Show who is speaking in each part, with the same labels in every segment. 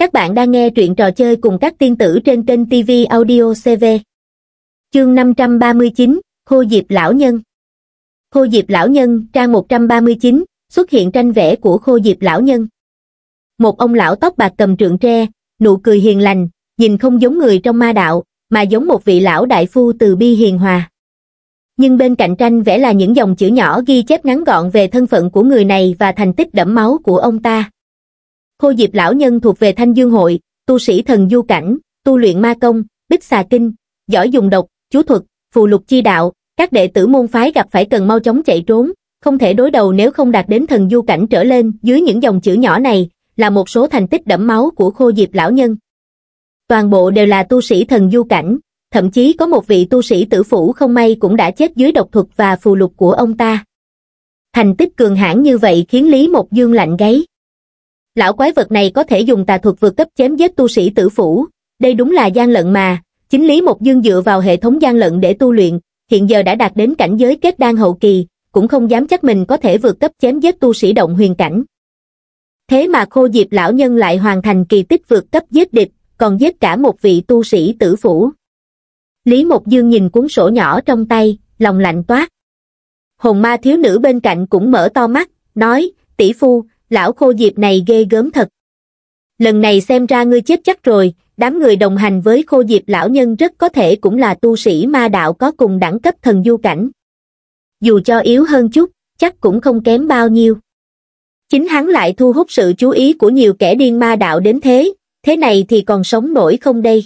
Speaker 1: Các bạn đang nghe truyện trò chơi cùng các tiên tử trên kênh TV Audio CV. Chương 539, Khô Diệp Lão Nhân Khô Diệp Lão Nhân, trang 139, xuất hiện tranh vẽ của Khô Diệp Lão Nhân. Một ông lão tóc bạc cầm trượng tre, nụ cười hiền lành, nhìn không giống người trong ma đạo, mà giống một vị lão đại phu từ bi hiền hòa. Nhưng bên cạnh tranh vẽ là những dòng chữ nhỏ ghi chép ngắn gọn về thân phận của người này và thành tích đẫm máu của ông ta. Khô Diệp lão nhân thuộc về Thanh Dương hội, tu sĩ thần du cảnh, tu luyện ma công, bích xà kinh, giỏi dùng độc, chú thuật, phù lục chi đạo, các đệ tử môn phái gặp phải cần mau chóng chạy trốn, không thể đối đầu nếu không đạt đến thần du cảnh trở lên, dưới những dòng chữ nhỏ này là một số thành tích đẫm máu của Khô Diệp lão nhân. Toàn bộ đều là tu sĩ thần du cảnh, thậm chí có một vị tu sĩ tử phủ không may cũng đã chết dưới độc thuật và phù lục của ông ta. Thành tích cường hãn như vậy khiến Lý Mộc Dương lạnh gáy lão quái vật này có thể dùng tà thuật vượt cấp chém giết tu sĩ tử phủ, đây đúng là gian lận mà, chính lý một dương dựa vào hệ thống gian lận để tu luyện, hiện giờ đã đạt đến cảnh giới kết đan hậu kỳ, cũng không dám chắc mình có thể vượt cấp chém giết tu sĩ động huyền cảnh. Thế mà khô diệp lão nhân lại hoàn thành kỳ tích vượt cấp giết địch, còn giết cả một vị tu sĩ tử phủ. Lý Mộc Dương nhìn cuốn sổ nhỏ trong tay, lòng lạnh toát. Hồn ma thiếu nữ bên cạnh cũng mở to mắt, nói, tỷ phu, lão khô diệp này ghê gớm thật. Lần này xem ra ngươi chết chắc rồi, đám người đồng hành với khô diệp lão nhân rất có thể cũng là tu sĩ ma đạo có cùng đẳng cấp thần du cảnh. Dù cho yếu hơn chút, chắc cũng không kém bao nhiêu. Chính hắn lại thu hút sự chú ý của nhiều kẻ điên ma đạo đến thế, thế này thì còn sống nổi không đây?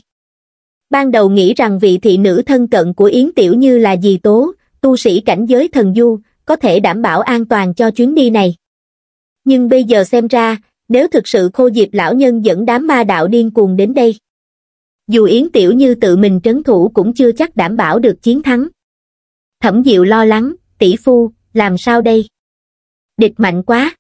Speaker 1: Ban đầu nghĩ rằng vị thị nữ thân cận của Yến Tiểu Như là dì tố, tu sĩ cảnh giới thần du, có thể đảm bảo an toàn cho chuyến đi này nhưng bây giờ xem ra nếu thực sự khô diệp lão nhân dẫn đám ma đạo điên cuồng đến đây dù yến tiểu như tự mình trấn thủ cũng chưa chắc đảm bảo được chiến thắng thẩm diệu lo lắng tỷ phu làm sao đây địch mạnh quá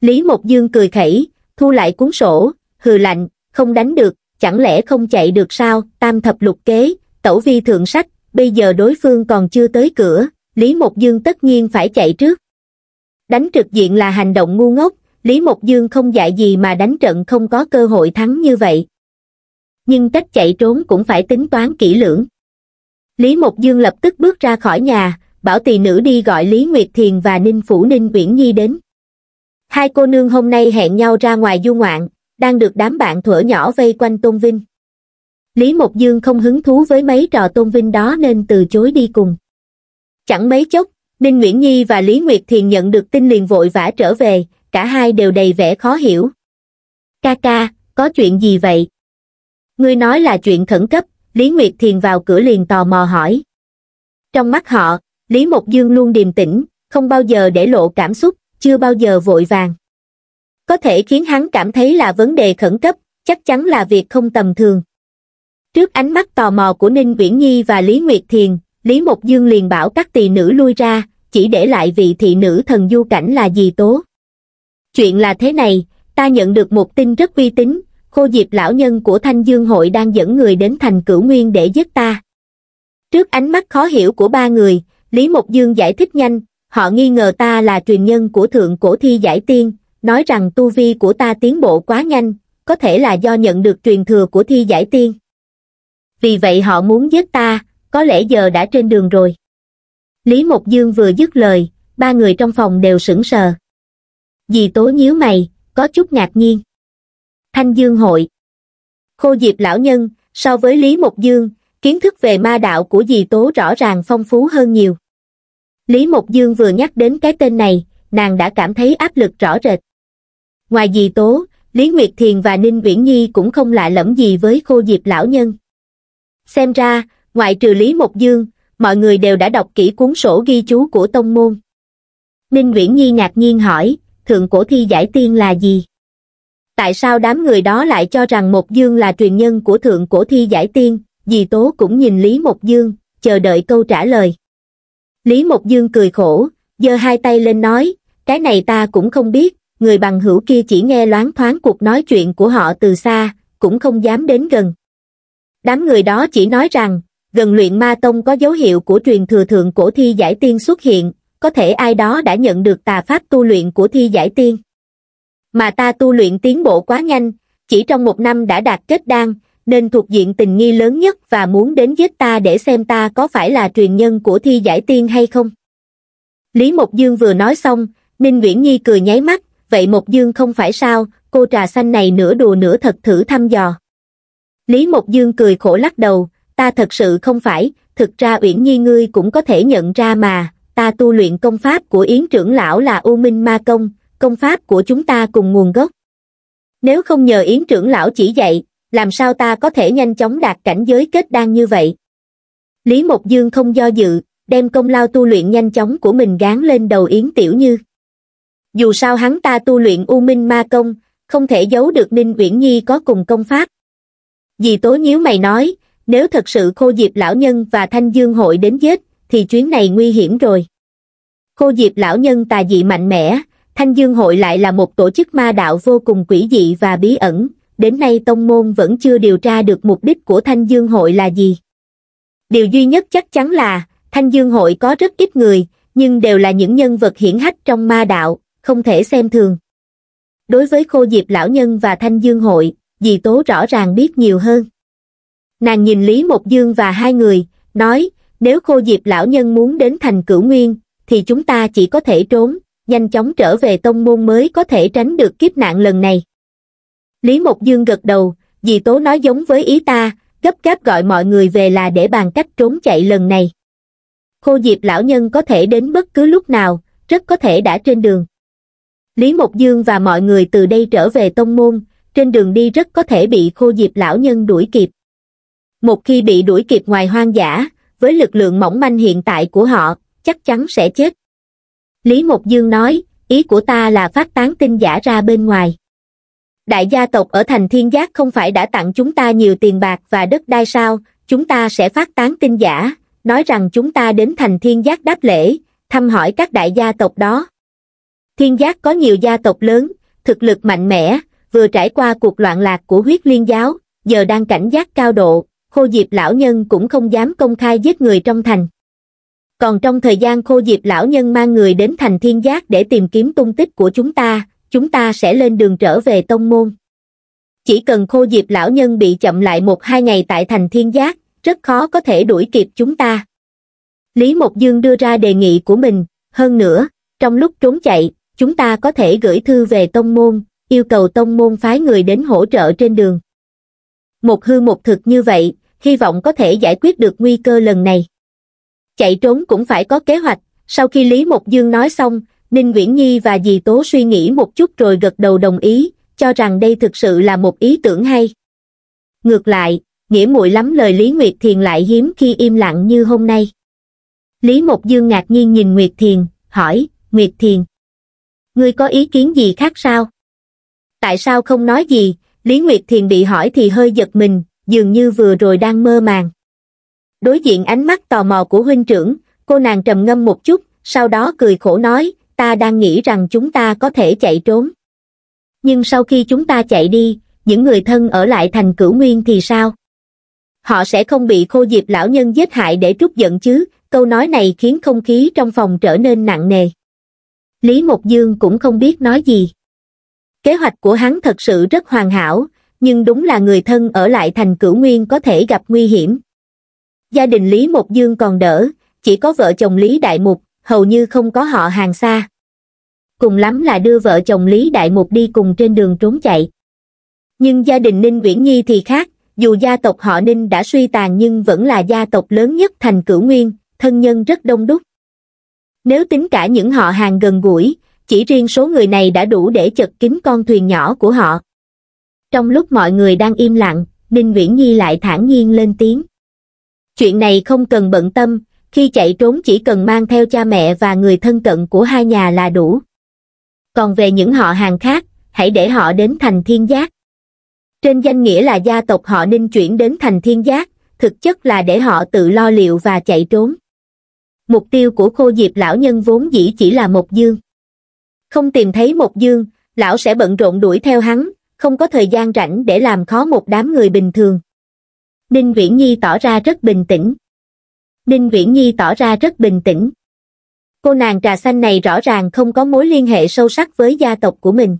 Speaker 1: lý mộc dương cười khẩy thu lại cuốn sổ hừ lạnh không đánh được chẳng lẽ không chạy được sao tam thập lục kế tẩu vi thượng sách bây giờ đối phương còn chưa tới cửa lý mộc dương tất nhiên phải chạy trước Đánh trực diện là hành động ngu ngốc, Lý Mộc Dương không dạy gì mà đánh trận không có cơ hội thắng như vậy. Nhưng cách chạy trốn cũng phải tính toán kỹ lưỡng. Lý Mộc Dương lập tức bước ra khỏi nhà, bảo tỳ nữ đi gọi Lý Nguyệt Thiền và Ninh Phủ Ninh Uyển Nhi đến. Hai cô nương hôm nay hẹn nhau ra ngoài du ngoạn, đang được đám bạn thuở nhỏ vây quanh Tôn Vinh. Lý Mộc Dương không hứng thú với mấy trò Tôn Vinh đó nên từ chối đi cùng. Chẳng mấy chốc, Đinh Nguyễn Nhi và Lý Nguyệt Thiền nhận được tin liền vội vã trở về, cả hai đều đầy vẻ khó hiểu. Ca ca, có chuyện gì vậy? Ngươi nói là chuyện khẩn cấp, Lý Nguyệt Thiền vào cửa liền tò mò hỏi. Trong mắt họ, Lý Mộc Dương luôn điềm tĩnh, không bao giờ để lộ cảm xúc, chưa bao giờ vội vàng. Có thể khiến hắn cảm thấy là vấn đề khẩn cấp, chắc chắn là việc không tầm thường. Trước ánh mắt tò mò của Ninh Nguyễn Nhi và Lý Nguyệt Thiền, Lý Mộc Dương liền bảo các tỳ nữ lui ra, chỉ để lại vị thị nữ thần du cảnh là gì tố. Chuyện là thế này, ta nhận được một tin rất uy tín, khô diệp lão nhân của Thanh Dương hội đang dẫn người đến thành cửu nguyên để giết ta. Trước ánh mắt khó hiểu của ba người, Lý Mộc Dương giải thích nhanh, họ nghi ngờ ta là truyền nhân của thượng cổ thi giải tiên, nói rằng tu vi của ta tiến bộ quá nhanh, có thể là do nhận được truyền thừa của thi giải tiên. Vì vậy họ muốn giết ta, có lẽ giờ đã trên đường rồi. Lý Mộc Dương vừa dứt lời, ba người trong phòng đều sững sờ. Dì tố nhíu mày, có chút ngạc nhiên. Thanh Dương hội. Khô Diệp lão nhân, so với Lý Mộc Dương, kiến thức về ma đạo của dì tố rõ ràng phong phú hơn nhiều. Lý Mộc Dương vừa nhắc đến cái tên này, nàng đã cảm thấy áp lực rõ rệt. Ngoài dì tố, Lý Nguyệt Thiền và Ninh Viễn Nhi cũng không lạ lẫm gì với Khô Diệp lão nhân. Xem ra, ngoại trừ Lý Mộc Dương, mọi người đều đã đọc kỹ cuốn sổ ghi chú của tông môn. Ninh Nguyễn Nhi ngạc nhiên hỏi, thượng cổ thi giải tiên là gì? Tại sao đám người đó lại cho rằng Mộc Dương là truyền nhân của thượng cổ thi giải tiên, dì Tố cũng nhìn Lý Mộc Dương, chờ đợi câu trả lời. Lý Mộc Dương cười khổ, giơ hai tay lên nói, cái này ta cũng không biết, người bằng hữu kia chỉ nghe loáng thoáng cuộc nói chuyện của họ từ xa, cũng không dám đến gần. Đám người đó chỉ nói rằng, gần luyện ma tông có dấu hiệu của truyền thừa thượng cổ thi giải tiên xuất hiện, có thể ai đó đã nhận được tà pháp tu luyện của thi giải tiên. Mà ta tu luyện tiến bộ quá nhanh, chỉ trong một năm đã đạt kết đan, nên thuộc diện tình nghi lớn nhất và muốn đến giết ta để xem ta có phải là truyền nhân của thi giải tiên hay không. Lý Mộc Dương vừa nói xong, Ninh Nguyễn Nhi cười nháy mắt, vậy Mộc Dương không phải sao, cô trà xanh này nửa đùa nửa thật thử thăm dò. Lý Mộc Dương cười khổ lắc đầu, ta thật sự không phải, thực ra Uyển Nhi ngươi cũng có thể nhận ra mà, ta tu luyện công pháp của Yến trưởng lão là U Minh Ma Công, công pháp của chúng ta cùng nguồn gốc. Nếu không nhờ Yến trưởng lão chỉ dạy, làm sao ta có thể nhanh chóng đạt cảnh giới kết đan như vậy? Lý Mộc Dương không do dự, đem công lao tu luyện nhanh chóng của mình gán lên đầu Yến Tiểu Như. Dù sao hắn ta tu luyện U Minh Ma Công, không thể giấu được Ninh Uyển Nhi có cùng công pháp. Dì Tố nhíu mày nói, nếu thật sự khô diệp lão nhân và thanh dương hội đến giết thì chuyến này nguy hiểm rồi khô diệp lão nhân tà dị mạnh mẽ thanh dương hội lại là một tổ chức ma đạo vô cùng quỷ dị và bí ẩn đến nay tông môn vẫn chưa điều tra được mục đích của thanh dương hội là gì điều duy nhất chắc chắn là thanh dương hội có rất ít người nhưng đều là những nhân vật hiển hách trong ma đạo không thể xem thường đối với khô diệp lão nhân và thanh dương hội dì tố rõ ràng biết nhiều hơn Nàng nhìn Lý Mộc Dương và hai người, nói, nếu khô diệp lão nhân muốn đến thành cửu nguyên, thì chúng ta chỉ có thể trốn, nhanh chóng trở về tông môn mới có thể tránh được kiếp nạn lần này. Lý Mộc Dương gật đầu, dì tố nói giống với ý ta, gấp gáp gọi mọi người về là để bàn cách trốn chạy lần này. Khô diệp lão nhân có thể đến bất cứ lúc nào, rất có thể đã trên đường. Lý Mộc Dương và mọi người từ đây trở về tông môn, trên đường đi rất có thể bị khô diệp lão nhân đuổi kịp một khi bị đuổi kịp ngoài hoang dã với lực lượng mỏng manh hiện tại của họ chắc chắn sẽ chết lý mộc dương nói ý của ta là phát tán tin giả ra bên ngoài đại gia tộc ở thành thiên giác không phải đã tặng chúng ta nhiều tiền bạc và đất đai sao chúng ta sẽ phát tán tin giả nói rằng chúng ta đến thành thiên giác đáp lễ thăm hỏi các đại gia tộc đó thiên giác có nhiều gia tộc lớn thực lực mạnh mẽ vừa trải qua cuộc loạn lạc của huyết liên giáo giờ đang cảnh giác cao độ khô diệp lão nhân cũng không dám công khai giết người trong thành. Còn trong thời gian khô diệp lão nhân mang người đến thành thiên giác để tìm kiếm tung tích của chúng ta, chúng ta sẽ lên đường trở về tông môn. Chỉ cần khô diệp lão nhân bị chậm lại một hai ngày tại thành thiên giác, rất khó có thể đuổi kịp chúng ta. Lý Mộc Dương đưa ra đề nghị của mình, hơn nữa, trong lúc trốn chạy, chúng ta có thể gửi thư về tông môn, yêu cầu tông môn phái người đến hỗ trợ trên đường một hư một thực như vậy, hy vọng có thể giải quyết được nguy cơ lần này. Chạy trốn cũng phải có kế hoạch, sau khi Lý Mộc Dương nói xong, Ninh Nguyễn Nhi và dì Tố suy nghĩ một chút rồi gật đầu đồng ý, cho rằng đây thực sự là một ý tưởng hay. Ngược lại, nghĩa muội lắm lời Lý Nguyệt Thiền lại hiếm khi im lặng như hôm nay. Lý Mộc Dương ngạc nhiên nhìn Nguyệt Thiền, hỏi, Nguyệt Thiền, ngươi có ý kiến gì khác sao? Tại sao không nói gì, Lý Nguyệt Thiền bị hỏi thì hơi giật mình, dường như vừa rồi đang mơ màng. Đối diện ánh mắt tò mò của huynh trưởng, cô nàng trầm ngâm một chút, sau đó cười khổ nói, ta đang nghĩ rằng chúng ta có thể chạy trốn. Nhưng sau khi chúng ta chạy đi, những người thân ở lại thành cửu nguyên thì sao? Họ sẽ không bị khô diệp lão nhân giết hại để trút giận chứ, câu nói này khiến không khí trong phòng trở nên nặng nề. Lý Mộc Dương cũng không biết nói gì. Kế hoạch của hắn thật sự rất hoàn hảo, nhưng đúng là người thân ở lại thành cửu nguyên có thể gặp nguy hiểm. Gia đình Lý Mộc Dương còn đỡ, chỉ có vợ chồng Lý Đại Mục, hầu như không có họ hàng xa. Cùng lắm là đưa vợ chồng Lý Đại Mục đi cùng trên đường trốn chạy. Nhưng gia đình Ninh Uyển Nhi thì khác, dù gia tộc họ Ninh đã suy tàn nhưng vẫn là gia tộc lớn nhất thành cửu nguyên, thân nhân rất đông đúc. Nếu tính cả những họ hàng gần gũi, chỉ riêng số người này đã đủ để chật kín con thuyền nhỏ của họ. Trong lúc mọi người đang im lặng, Ninh Nguyễn Nhi lại thản nhiên lên tiếng. Chuyện này không cần bận tâm, khi chạy trốn chỉ cần mang theo cha mẹ và người thân cận của hai nhà là đủ. Còn về những họ hàng khác, hãy để họ đến thành thiên giác. Trên danh nghĩa là gia tộc họ Ninh chuyển đến thành thiên giác, thực chất là để họ tự lo liệu và chạy trốn. Mục tiêu của khô diệp lão nhân vốn dĩ chỉ là một dương. Không tìm thấy một dương, lão sẽ bận rộn đuổi theo hắn, không có thời gian rảnh để làm khó một đám người bình thường. Ninh Viễn Nhi tỏ ra rất bình tĩnh. Ninh Viễn Nhi tỏ ra rất bình tĩnh. Cô nàng trà xanh này rõ ràng không có mối liên hệ sâu sắc với gia tộc của mình.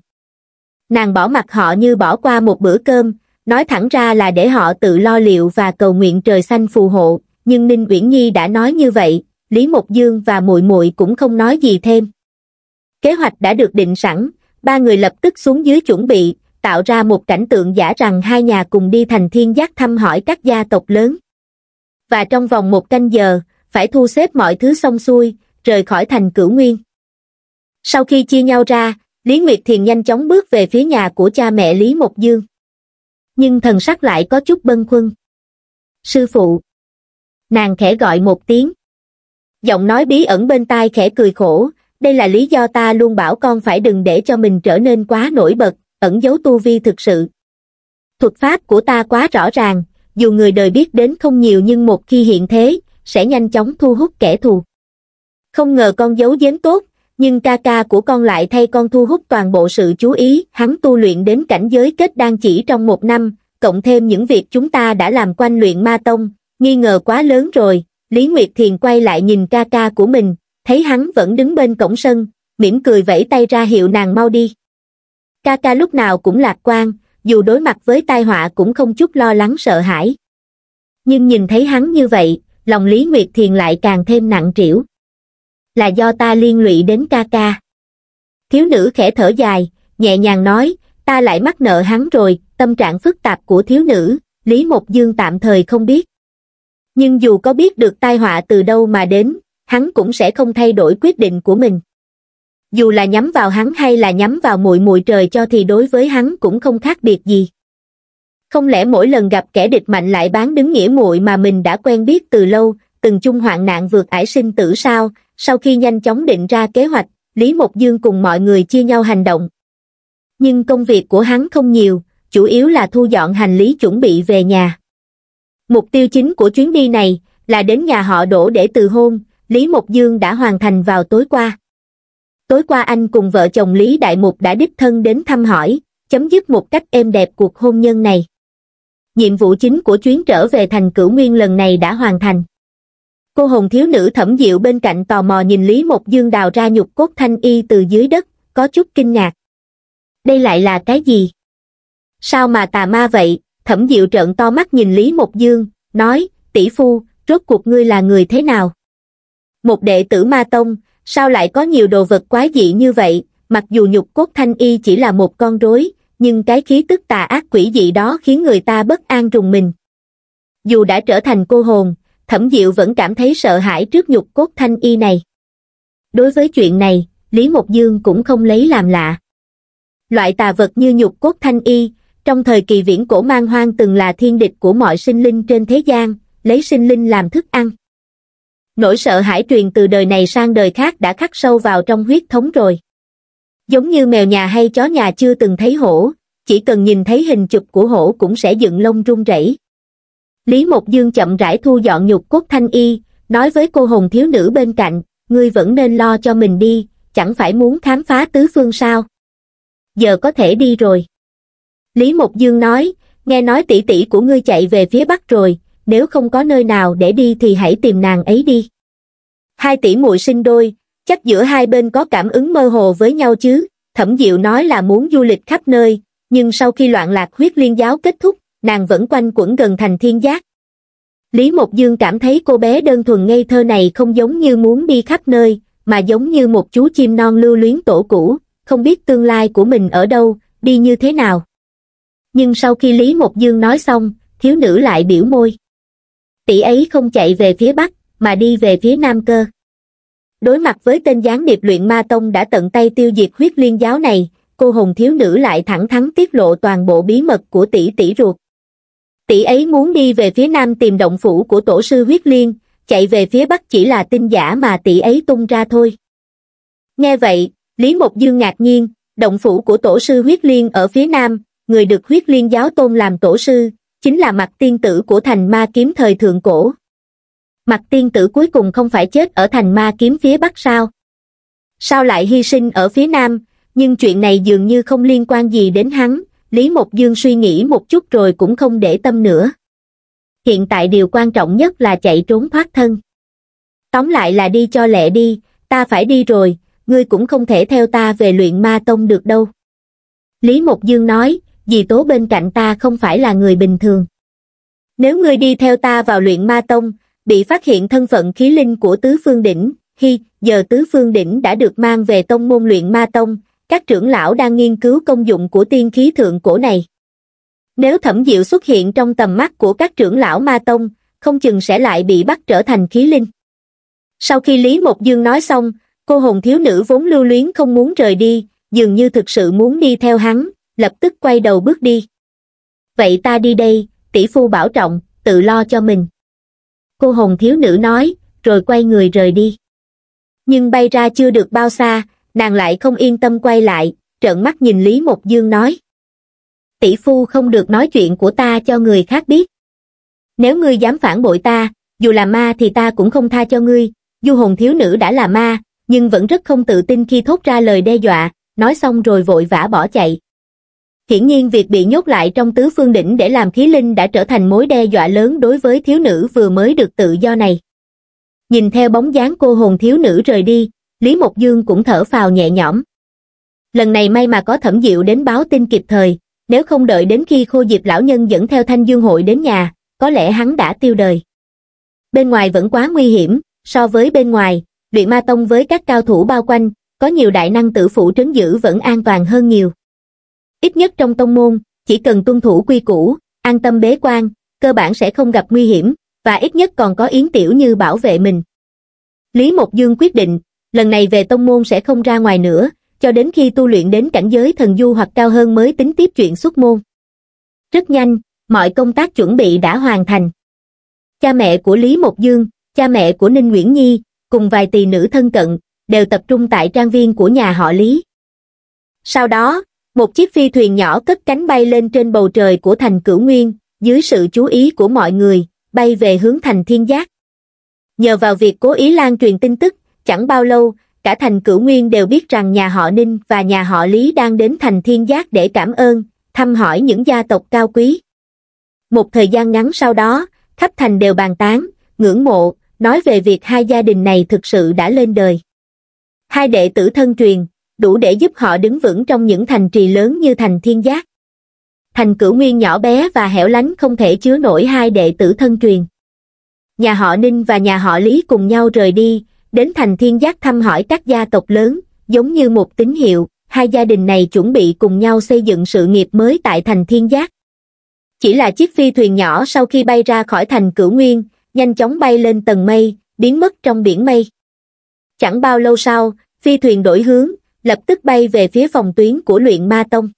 Speaker 1: Nàng bỏ mặt họ như bỏ qua một bữa cơm, nói thẳng ra là để họ tự lo liệu và cầu nguyện trời xanh phù hộ, nhưng Ninh Viễn Nhi đã nói như vậy, Lý Mộc Dương và muội muội cũng không nói gì thêm kế hoạch đã được định sẵn ba người lập tức xuống dưới chuẩn bị tạo ra một cảnh tượng giả rằng hai nhà cùng đi thành thiên giác thăm hỏi các gia tộc lớn và trong vòng một canh giờ phải thu xếp mọi thứ xong xuôi rời khỏi thành cửu nguyên sau khi chia nhau ra lý nguyệt thiền nhanh chóng bước về phía nhà của cha mẹ lý mộc dương nhưng thần sắc lại có chút bâng khuâng sư phụ nàng khẽ gọi một tiếng giọng nói bí ẩn bên tai khẽ cười khổ đây là lý do ta luôn bảo con phải đừng để cho mình trở nên quá nổi bật, ẩn giấu tu vi thực sự. Thuật pháp của ta quá rõ ràng, dù người đời biết đến không nhiều nhưng một khi hiện thế, sẽ nhanh chóng thu hút kẻ thù. Không ngờ con giấu giếm tốt, nhưng ca ca của con lại thay con thu hút toàn bộ sự chú ý, hắn tu luyện đến cảnh giới kết đang chỉ trong một năm, cộng thêm những việc chúng ta đã làm quanh luyện ma tông, nghi ngờ quá lớn rồi, Lý Nguyệt Thiền quay lại nhìn ca ca của mình, thấy hắn vẫn đứng bên cổng sân, mỉm cười vẫy tay ra hiệu nàng mau đi. Ca ca lúc nào cũng lạc quan, dù đối mặt với tai họa cũng không chút lo lắng sợ hãi. Nhưng nhìn thấy hắn như vậy, lòng Lý Nguyệt Thiền lại càng thêm nặng trĩu. Là do ta liên lụy đến ca ca. Thiếu nữ khẽ thở dài, nhẹ nhàng nói, ta lại mắc nợ hắn rồi, tâm trạng phức tạp của thiếu nữ, Lý Mộc Dương tạm thời không biết. Nhưng dù có biết được tai họa từ đâu mà đến, hắn cũng sẽ không thay đổi quyết định của mình. Dù là nhắm vào hắn hay là nhắm vào muội muội trời cho thì đối với hắn cũng không khác biệt gì. Không lẽ mỗi lần gặp kẻ địch mạnh lại bán đứng nghĩa muội mà mình đã quen biết từ lâu, từng chung hoạn nạn vượt ải sinh tử sao, sau khi nhanh chóng định ra kế hoạch, Lý Mộc Dương cùng mọi người chia nhau hành động. Nhưng công việc của hắn không nhiều, chủ yếu là thu dọn hành lý chuẩn bị về nhà. Mục tiêu chính của chuyến đi này là đến nhà họ đổ để từ hôn, Lý Mộc Dương đã hoàn thành vào tối qua. Tối qua anh cùng vợ chồng Lý Đại Mục đã đích thân đến thăm hỏi, chấm dứt một cách êm đẹp cuộc hôn nhân này. Nhiệm vụ chính của chuyến trở về thành cửu nguyên lần này đã hoàn thành. Cô hồn thiếu nữ thẩm diệu bên cạnh tò mò nhìn Lý Mộc Dương đào ra nhục cốt thanh y từ dưới đất, có chút kinh ngạc. Đây lại là cái gì? Sao mà tà ma vậy? Thẩm diệu trợn to mắt nhìn Lý Mộc Dương, nói, tỷ phu, rốt cuộc ngươi là người thế nào? Một đệ tử ma tông, sao lại có nhiều đồ vật quái dị như vậy, mặc dù nhục cốt thanh y chỉ là một con rối, nhưng cái khí tức tà ác quỷ dị đó khiến người ta bất an rùng mình. Dù đã trở thành cô hồn, thẩm diệu vẫn cảm thấy sợ hãi trước nhục cốt thanh y này. Đối với chuyện này, Lý Mộc Dương cũng không lấy làm lạ. Loại tà vật như nhục cốt thanh y, trong thời kỳ viễn cổ mang hoang từng là thiên địch của mọi sinh linh trên thế gian, lấy sinh linh làm thức ăn nỗi sợ hãi truyền từ đời này sang đời khác đã khắc sâu vào trong huyết thống rồi. Giống như mèo nhà hay chó nhà chưa từng thấy hổ, chỉ cần nhìn thấy hình chụp của hổ cũng sẽ dựng lông rung rẩy. Lý Mộc Dương chậm rãi thu dọn nhục cốt thanh y, nói với cô hồn thiếu nữ bên cạnh, ngươi vẫn nên lo cho mình đi, chẳng phải muốn khám phá tứ phương sao. Giờ có thể đi rồi. Lý Mộc Dương nói, nghe nói tỷ tỷ của ngươi chạy về phía bắc rồi, nếu không có nơi nào để đi thì hãy tìm nàng ấy đi. Hai tỷ muội sinh đôi, chắc giữa hai bên có cảm ứng mơ hồ với nhau chứ, thẩm diệu nói là muốn du lịch khắp nơi, nhưng sau khi loạn lạc huyết liên giáo kết thúc, nàng vẫn quanh quẩn gần thành thiên giác. Lý Mộc Dương cảm thấy cô bé đơn thuần ngây thơ này không giống như muốn đi khắp nơi, mà giống như một chú chim non lưu luyến tổ cũ, không biết tương lai của mình ở đâu, đi như thế nào. Nhưng sau khi Lý Mộc Dương nói xong, thiếu nữ lại biểu môi tỷ ấy không chạy về phía bắc mà đi về phía nam cơ đối mặt với tên gián điệp luyện ma tông đã tận tay tiêu diệt huyết liên giáo này cô hồng thiếu nữ lại thẳng thắn tiết lộ toàn bộ bí mật của tỷ tỷ ruột tỷ ấy muốn đi về phía nam tìm động phủ của tổ sư huyết liên chạy về phía bắc chỉ là tin giả mà tỷ ấy tung ra thôi nghe vậy lý mộc dương ngạc nhiên động phủ của tổ sư huyết liên ở phía nam người được huyết liên giáo tôn làm tổ sư chính là mặt tiên tử của thành ma kiếm thời thượng cổ mặt tiên tử cuối cùng không phải chết ở thành ma kiếm phía bắc sao sao lại hy sinh ở phía nam nhưng chuyện này dường như không liên quan gì đến hắn lý mộc dương suy nghĩ một chút rồi cũng không để tâm nữa hiện tại điều quan trọng nhất là chạy trốn thoát thân tóm lại là đi cho lẹ đi ta phải đi rồi ngươi cũng không thể theo ta về luyện ma tông được đâu lý mộc dương nói dì tố bên cạnh ta không phải là người bình thường. Nếu ngươi đi theo ta vào luyện ma tông, bị phát hiện thân phận khí linh của tứ phương đỉnh, khi giờ tứ phương đỉnh đã được mang về tông môn luyện ma tông, các trưởng lão đang nghiên cứu công dụng của tiên khí thượng cổ này. Nếu thẩm diệu xuất hiện trong tầm mắt của các trưởng lão ma tông, không chừng sẽ lại bị bắt trở thành khí linh. Sau khi Lý Mộc Dương nói xong, cô hồn thiếu nữ vốn lưu luyến không muốn rời đi, dường như thực sự muốn đi theo hắn, lập tức quay đầu bước đi vậy ta đi đây tỷ phu bảo trọng tự lo cho mình cô hồng thiếu nữ nói rồi quay người rời đi nhưng bay ra chưa được bao xa nàng lại không yên tâm quay lại trợn mắt nhìn lý mộc dương nói tỷ phu không được nói chuyện của ta cho người khác biết nếu ngươi dám phản bội ta dù là ma thì ta cũng không tha cho ngươi du hồn thiếu nữ đã là ma nhưng vẫn rất không tự tin khi thốt ra lời đe dọa nói xong rồi vội vã bỏ chạy Hiển nhiên việc bị nhốt lại trong tứ phương đỉnh để làm khí linh đã trở thành mối đe dọa lớn đối với thiếu nữ vừa mới được tự do này. Nhìn theo bóng dáng cô hồn thiếu nữ rời đi, Lý Mộc Dương cũng thở phào nhẹ nhõm. Lần này may mà có thẩm diệu đến báo tin kịp thời, nếu không đợi đến khi khô diệp lão nhân dẫn theo thanh dương hội đến nhà, có lẽ hắn đã tiêu đời. Bên ngoài vẫn quá nguy hiểm, so với bên ngoài, luyện ma tông với các cao thủ bao quanh, có nhiều đại năng tử phụ trấn giữ vẫn an toàn hơn nhiều ít nhất trong tông môn chỉ cần tuân thủ quy củ an tâm bế quan cơ bản sẽ không gặp nguy hiểm và ít nhất còn có yến tiểu như bảo vệ mình lý mộc dương quyết định lần này về tông môn sẽ không ra ngoài nữa cho đến khi tu luyện đến cảnh giới thần du hoặc cao hơn mới tính tiếp chuyện xuất môn rất nhanh mọi công tác chuẩn bị đã hoàn thành cha mẹ của lý mộc dương cha mẹ của ninh nguyễn nhi cùng vài tỷ nữ thân cận đều tập trung tại trang viên của nhà họ lý sau đó một chiếc phi thuyền nhỏ cất cánh bay lên trên bầu trời của thành cửu nguyên, dưới sự chú ý của mọi người, bay về hướng thành thiên giác. Nhờ vào việc cố ý lan truyền tin tức, chẳng bao lâu, cả thành cửu nguyên đều biết rằng nhà họ Ninh và nhà họ Lý đang đến thành thiên giác để cảm ơn, thăm hỏi những gia tộc cao quý. Một thời gian ngắn sau đó, khắp thành đều bàn tán, ngưỡng mộ, nói về việc hai gia đình này thực sự đã lên đời. Hai đệ tử thân truyền, đủ để giúp họ đứng vững trong những thành trì lớn như thành thiên giác. Thành cửu nguyên nhỏ bé và hẻo lánh không thể chứa nổi hai đệ tử thân truyền. Nhà họ Ninh và nhà họ Lý cùng nhau rời đi, đến thành thiên giác thăm hỏi các gia tộc lớn, giống như một tín hiệu, hai gia đình này chuẩn bị cùng nhau xây dựng sự nghiệp mới tại thành thiên giác. Chỉ là chiếc phi thuyền nhỏ sau khi bay ra khỏi thành cửu nguyên, nhanh chóng bay lên tầng mây, biến mất trong biển mây. Chẳng bao lâu sau, phi thuyền đổi hướng, lập tức bay về phía phòng tuyến của luyện ma tông.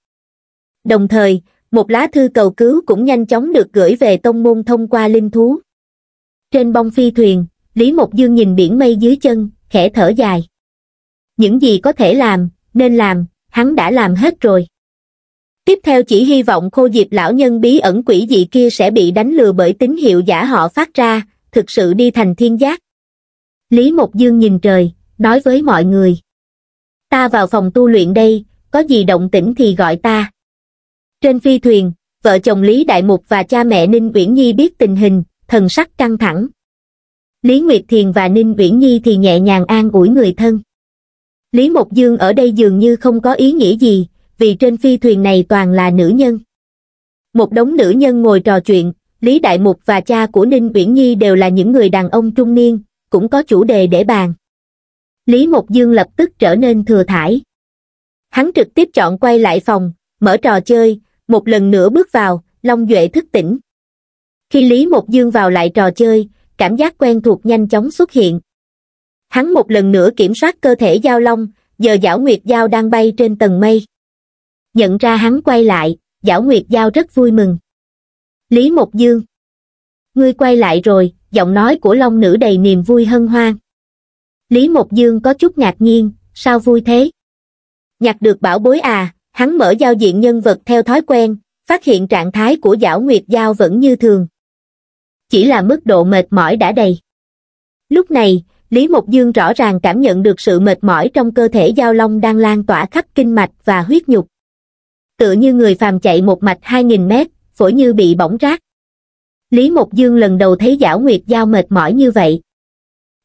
Speaker 1: Đồng thời, một lá thư cầu cứu cũng nhanh chóng được gửi về tông môn thông qua linh thú. Trên bông phi thuyền, Lý Mộc Dương nhìn biển mây dưới chân, khẽ thở dài. Những gì có thể làm, nên làm, hắn đã làm hết rồi. Tiếp theo chỉ hy vọng khô diệp lão nhân bí ẩn quỷ dị kia sẽ bị đánh lừa bởi tín hiệu giả họ phát ra, thực sự đi thành thiên giác. Lý Mộc Dương nhìn trời, nói với mọi người ta vào phòng tu luyện đây, có gì động tĩnh thì gọi ta. Trên phi thuyền, vợ chồng Lý Đại Mục và cha mẹ Ninh Uyển Nhi biết tình hình, thần sắc căng thẳng. Lý Nguyệt Thiền và Ninh Uyển Nhi thì nhẹ nhàng an ủi người thân. Lý Mộc Dương ở đây dường như không có ý nghĩa gì, vì trên phi thuyền này toàn là nữ nhân. Một đống nữ nhân ngồi trò chuyện, Lý Đại Mục và cha của Ninh Uyển Nhi đều là những người đàn ông trung niên, cũng có chủ đề để bàn. Lý Mộc Dương lập tức trở nên thừa thải. Hắn trực tiếp chọn quay lại phòng, mở trò chơi, một lần nữa bước vào, Long Duệ thức tỉnh. Khi Lý Mộc Dương vào lại trò chơi, cảm giác quen thuộc nhanh chóng xuất hiện. Hắn một lần nữa kiểm soát cơ thể Giao Long, giờ Giảo Nguyệt Giao đang bay trên tầng mây. Nhận ra hắn quay lại, Giảo Nguyệt Giao rất vui mừng. Lý Mộc Dương Ngươi quay lại rồi, giọng nói của Long Nữ đầy niềm vui hân hoan. Lý Mộc Dương có chút ngạc nhiên, sao vui thế? Nhặt được bảo bối à, hắn mở giao diện nhân vật theo thói quen, phát hiện trạng thái của Giảo Nguyệt Giao vẫn như thường. Chỉ là mức độ mệt mỏi đã đầy. Lúc này, Lý Mộc Dương rõ ràng cảm nhận được sự mệt mỏi trong cơ thể Giao Long đang lan tỏa khắp kinh mạch và huyết nhục. Tựa như người phàm chạy một mạch 2.000 mét, phổi như bị bỏng rác. Lý Mộc Dương lần đầu thấy Giảo Nguyệt Giao mệt mỏi như vậy.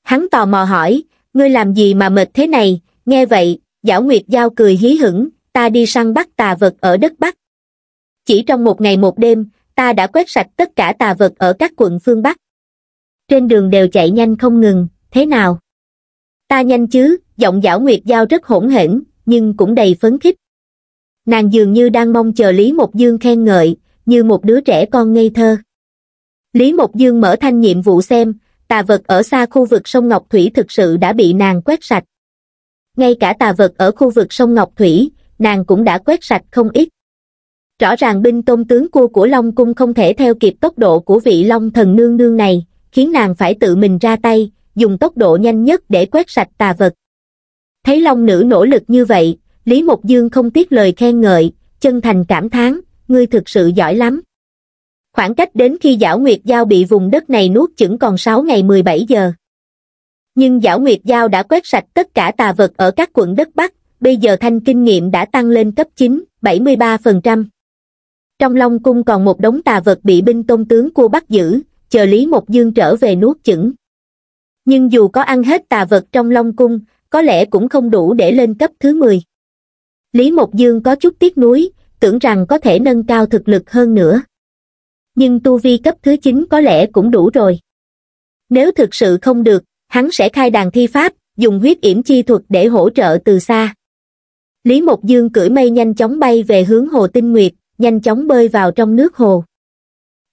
Speaker 1: Hắn tò mò hỏi, ngươi làm gì mà mệt thế này nghe vậy giảo nguyệt giao cười hí hửng ta đi săn bắt tà vật ở đất bắc chỉ trong một ngày một đêm ta đã quét sạch tất cả tà vật ở các quận phương bắc trên đường đều chạy nhanh không ngừng thế nào ta nhanh chứ giọng giảo nguyệt giao rất hỗn hển nhưng cũng đầy phấn khích nàng dường như đang mong chờ lý một dương khen ngợi như một đứa trẻ con ngây thơ lý một dương mở thanh nhiệm vụ xem tà vật ở xa khu vực sông Ngọc Thủy thực sự đã bị nàng quét sạch. Ngay cả tà vật ở khu vực sông Ngọc Thủy, nàng cũng đã quét sạch không ít. Rõ ràng binh tôn tướng cua của Long Cung không thể theo kịp tốc độ của vị Long thần nương nương này, khiến nàng phải tự mình ra tay, dùng tốc độ nhanh nhất để quét sạch tà vật. Thấy Long nữ nỗ lực như vậy, Lý Mộc Dương không tiếc lời khen ngợi, chân thành cảm thán, ngươi thực sự giỏi lắm khoảng cách đến khi giảo nguyệt giao bị vùng đất này nuốt chửng còn sáu ngày mười bảy giờ nhưng giảo nguyệt giao đã quét sạch tất cả tà vật ở các quận đất bắc bây giờ thanh kinh nghiệm đã tăng lên cấp chín bảy mươi ba phần trăm trong long cung còn một đống tà vật bị binh tôn tướng cua bắt giữ chờ lý một dương trở về nuốt chửng nhưng dù có ăn hết tà vật trong long cung có lẽ cũng không đủ để lên cấp thứ mười lý mộc dương có chút tiếc nuối tưởng rằng có thể nâng cao thực lực hơn nữa nhưng tu vi cấp thứ 9 có lẽ cũng đủ rồi. Nếu thực sự không được, hắn sẽ khai đàn thi pháp, dùng huyết yểm chi thuật để hỗ trợ từ xa. Lý Mộc Dương cưỡi mây nhanh chóng bay về hướng Hồ Tinh Nguyệt, nhanh chóng bơi vào trong nước hồ.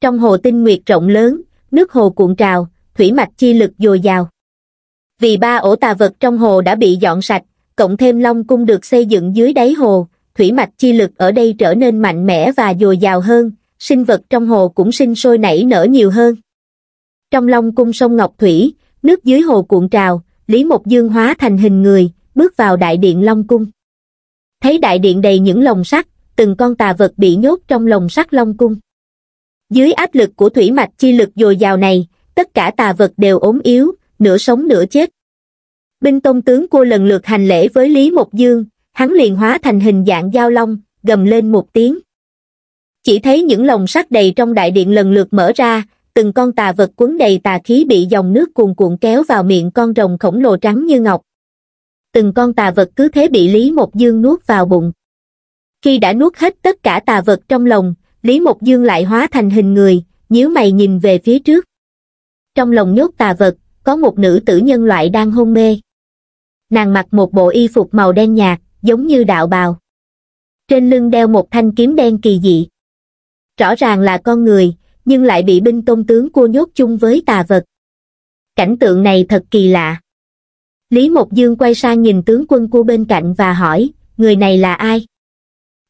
Speaker 1: Trong hồ Tinh Nguyệt rộng lớn, nước hồ cuộn trào, thủy mạch chi lực dồi dào. Vì ba ổ tà vật trong hồ đã bị dọn sạch, cộng thêm Long Cung được xây dựng dưới đáy hồ, thủy mạch chi lực ở đây trở nên mạnh mẽ và dồi dào hơn, sinh vật trong hồ cũng sinh sôi nảy nở nhiều hơn. Trong long cung sông Ngọc Thủy, nước dưới hồ cuộn trào, Lý Mộc Dương hóa thành hình người, bước vào đại điện long cung. Thấy đại điện đầy những lồng sắt, từng con tà vật bị nhốt trong lồng sắt long cung. Dưới áp lực của thủy mạch chi lực dồi dào này, tất cả tà vật đều ốm yếu, nửa sống nửa chết. Binh tôn tướng cô lần lượt hành lễ với Lý Mộc Dương, hắn liền hóa thành hình dạng giao long, gầm lên một tiếng chỉ thấy những lồng sắt đầy trong đại điện lần lượt mở ra từng con tà vật cuốn đầy tà khí bị dòng nước cuồn cuộn kéo vào miệng con rồng khổng lồ trắng như ngọc từng con tà vật cứ thế bị lý một dương nuốt vào bụng khi đã nuốt hết tất cả tà vật trong lồng lý một dương lại hóa thành hình người nhíu mày nhìn về phía trước trong lồng nhốt tà vật có một nữ tử nhân loại đang hôn mê nàng mặc một bộ y phục màu đen nhạt giống như đạo bào trên lưng đeo một thanh kiếm đen kỳ dị rõ ràng là con người, nhưng lại bị binh tôn tướng cô nhốt chung với tà vật. Cảnh tượng này thật kỳ lạ. Lý Mộc Dương quay sang nhìn tướng quân cô bên cạnh và hỏi, người này là ai?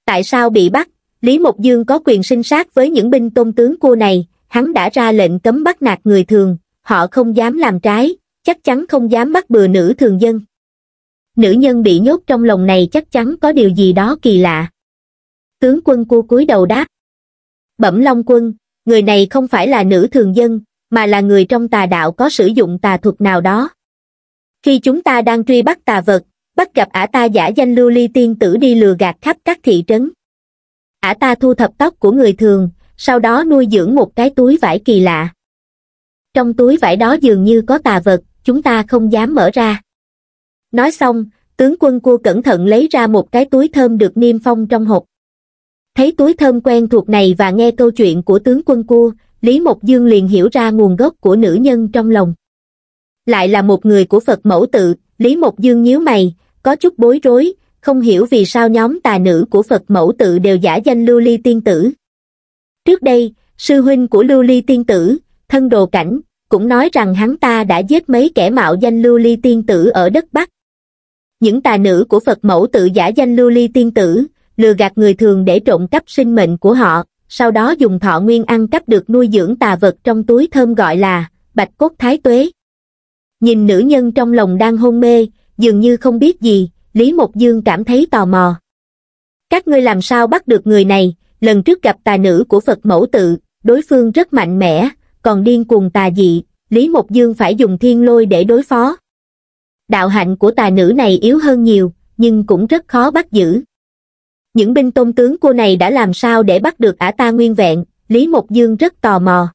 Speaker 1: Tại sao bị bắt? Lý Mộc Dương có quyền sinh sát với những binh tôn tướng cô này, hắn đã ra lệnh cấm bắt nạt người thường, họ không dám làm trái, chắc chắn không dám bắt bừa nữ thường dân. Nữ nhân bị nhốt trong lồng này chắc chắn có điều gì đó kỳ lạ. Tướng quân cô cúi đầu đáp, Bẩm Long Quân, người này không phải là nữ thường dân, mà là người trong tà đạo có sử dụng tà thuật nào đó. Khi chúng ta đang truy bắt tà vật, bắt gặp ả ta giả danh lưu ly tiên tử đi lừa gạt khắp các thị trấn. Ả ta thu thập tóc của người thường, sau đó nuôi dưỡng một cái túi vải kỳ lạ. Trong túi vải đó dường như có tà vật, chúng ta không dám mở ra. Nói xong, tướng quân cua cẩn thận lấy ra một cái túi thơm được niêm phong trong hộp. Thấy túi thơm quen thuộc này và nghe câu chuyện của tướng quân cua, Lý Mộc Dương liền hiểu ra nguồn gốc của nữ nhân trong lòng. Lại là một người của Phật mẫu tự, Lý Mộc Dương nhíu mày, có chút bối rối, không hiểu vì sao nhóm tà nữ của Phật mẫu tự đều giả danh Lưu Ly Tiên Tử. Trước đây, sư huynh của Lưu Ly Tiên Tử, thân đồ cảnh, cũng nói rằng hắn ta đã giết mấy kẻ mạo danh Lưu Ly Tiên Tử ở đất Bắc. Những tà nữ của Phật mẫu tự giả danh Lưu Ly Tiên Tử, lừa gạt người thường để trộm cắp sinh mệnh của họ, sau đó dùng thọ nguyên ăn cắp được nuôi dưỡng tà vật trong túi thơm gọi là bạch cốt thái tuế. Nhìn nữ nhân trong lòng đang hôn mê, dường như không biết gì, Lý Mộc Dương cảm thấy tò mò. Các ngươi làm sao bắt được người này, lần trước gặp tà nữ của Phật Mẫu Tự, đối phương rất mạnh mẽ, còn điên cuồng tà dị, Lý Mộc Dương phải dùng thiên lôi để đối phó. Đạo hạnh của tà nữ này yếu hơn nhiều, nhưng cũng rất khó bắt giữ những binh tôn tướng cô này đã làm sao để bắt được ả ta nguyên vẹn, Lý Mộc Dương rất tò mò.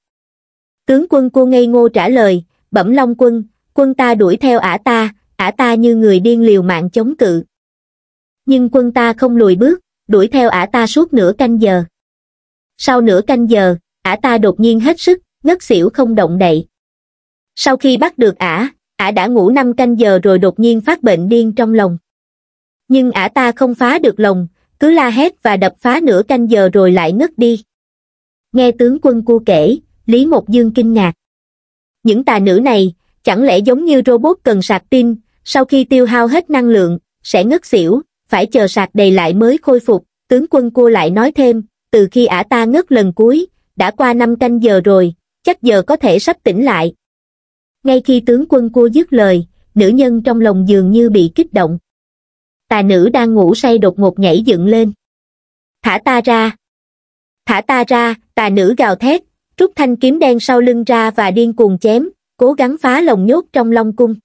Speaker 1: Tướng quân cô ngây ngô trả lời, bẩm long quân, quân ta đuổi theo ả ta, ả ta như người điên liều mạng chống cự. Nhưng quân ta không lùi bước, đuổi theo ả ta suốt nửa canh giờ. Sau nửa canh giờ, ả ta đột nhiên hết sức, ngất xỉu không động đậy. Sau khi bắt được ả, ả đã ngủ 5 canh giờ rồi đột nhiên phát bệnh điên trong lòng. Nhưng ả ta không phá được lồng, cứ la hét và đập phá nửa canh giờ rồi lại ngất đi. Nghe tướng quân cu kể, Lý Mộc Dương kinh ngạc. Những tà nữ này, chẳng lẽ giống như robot cần sạc pin, sau khi tiêu hao hết năng lượng, sẽ ngất xỉu, phải chờ sạc đầy lại mới khôi phục. Tướng quân cua lại nói thêm, từ khi ả ta ngất lần cuối, đã qua năm canh giờ rồi, chắc giờ có thể sắp tỉnh lại. Ngay khi tướng quân cua dứt lời, nữ nhân trong lòng giường như bị kích động tà nữ đang ngủ say đột ngột nhảy dựng lên. Thả ta ra! Thả ta ra, tà nữ gào thét, rút thanh kiếm đen sau lưng ra và điên cuồng chém, cố gắng phá lồng nhốt trong long cung.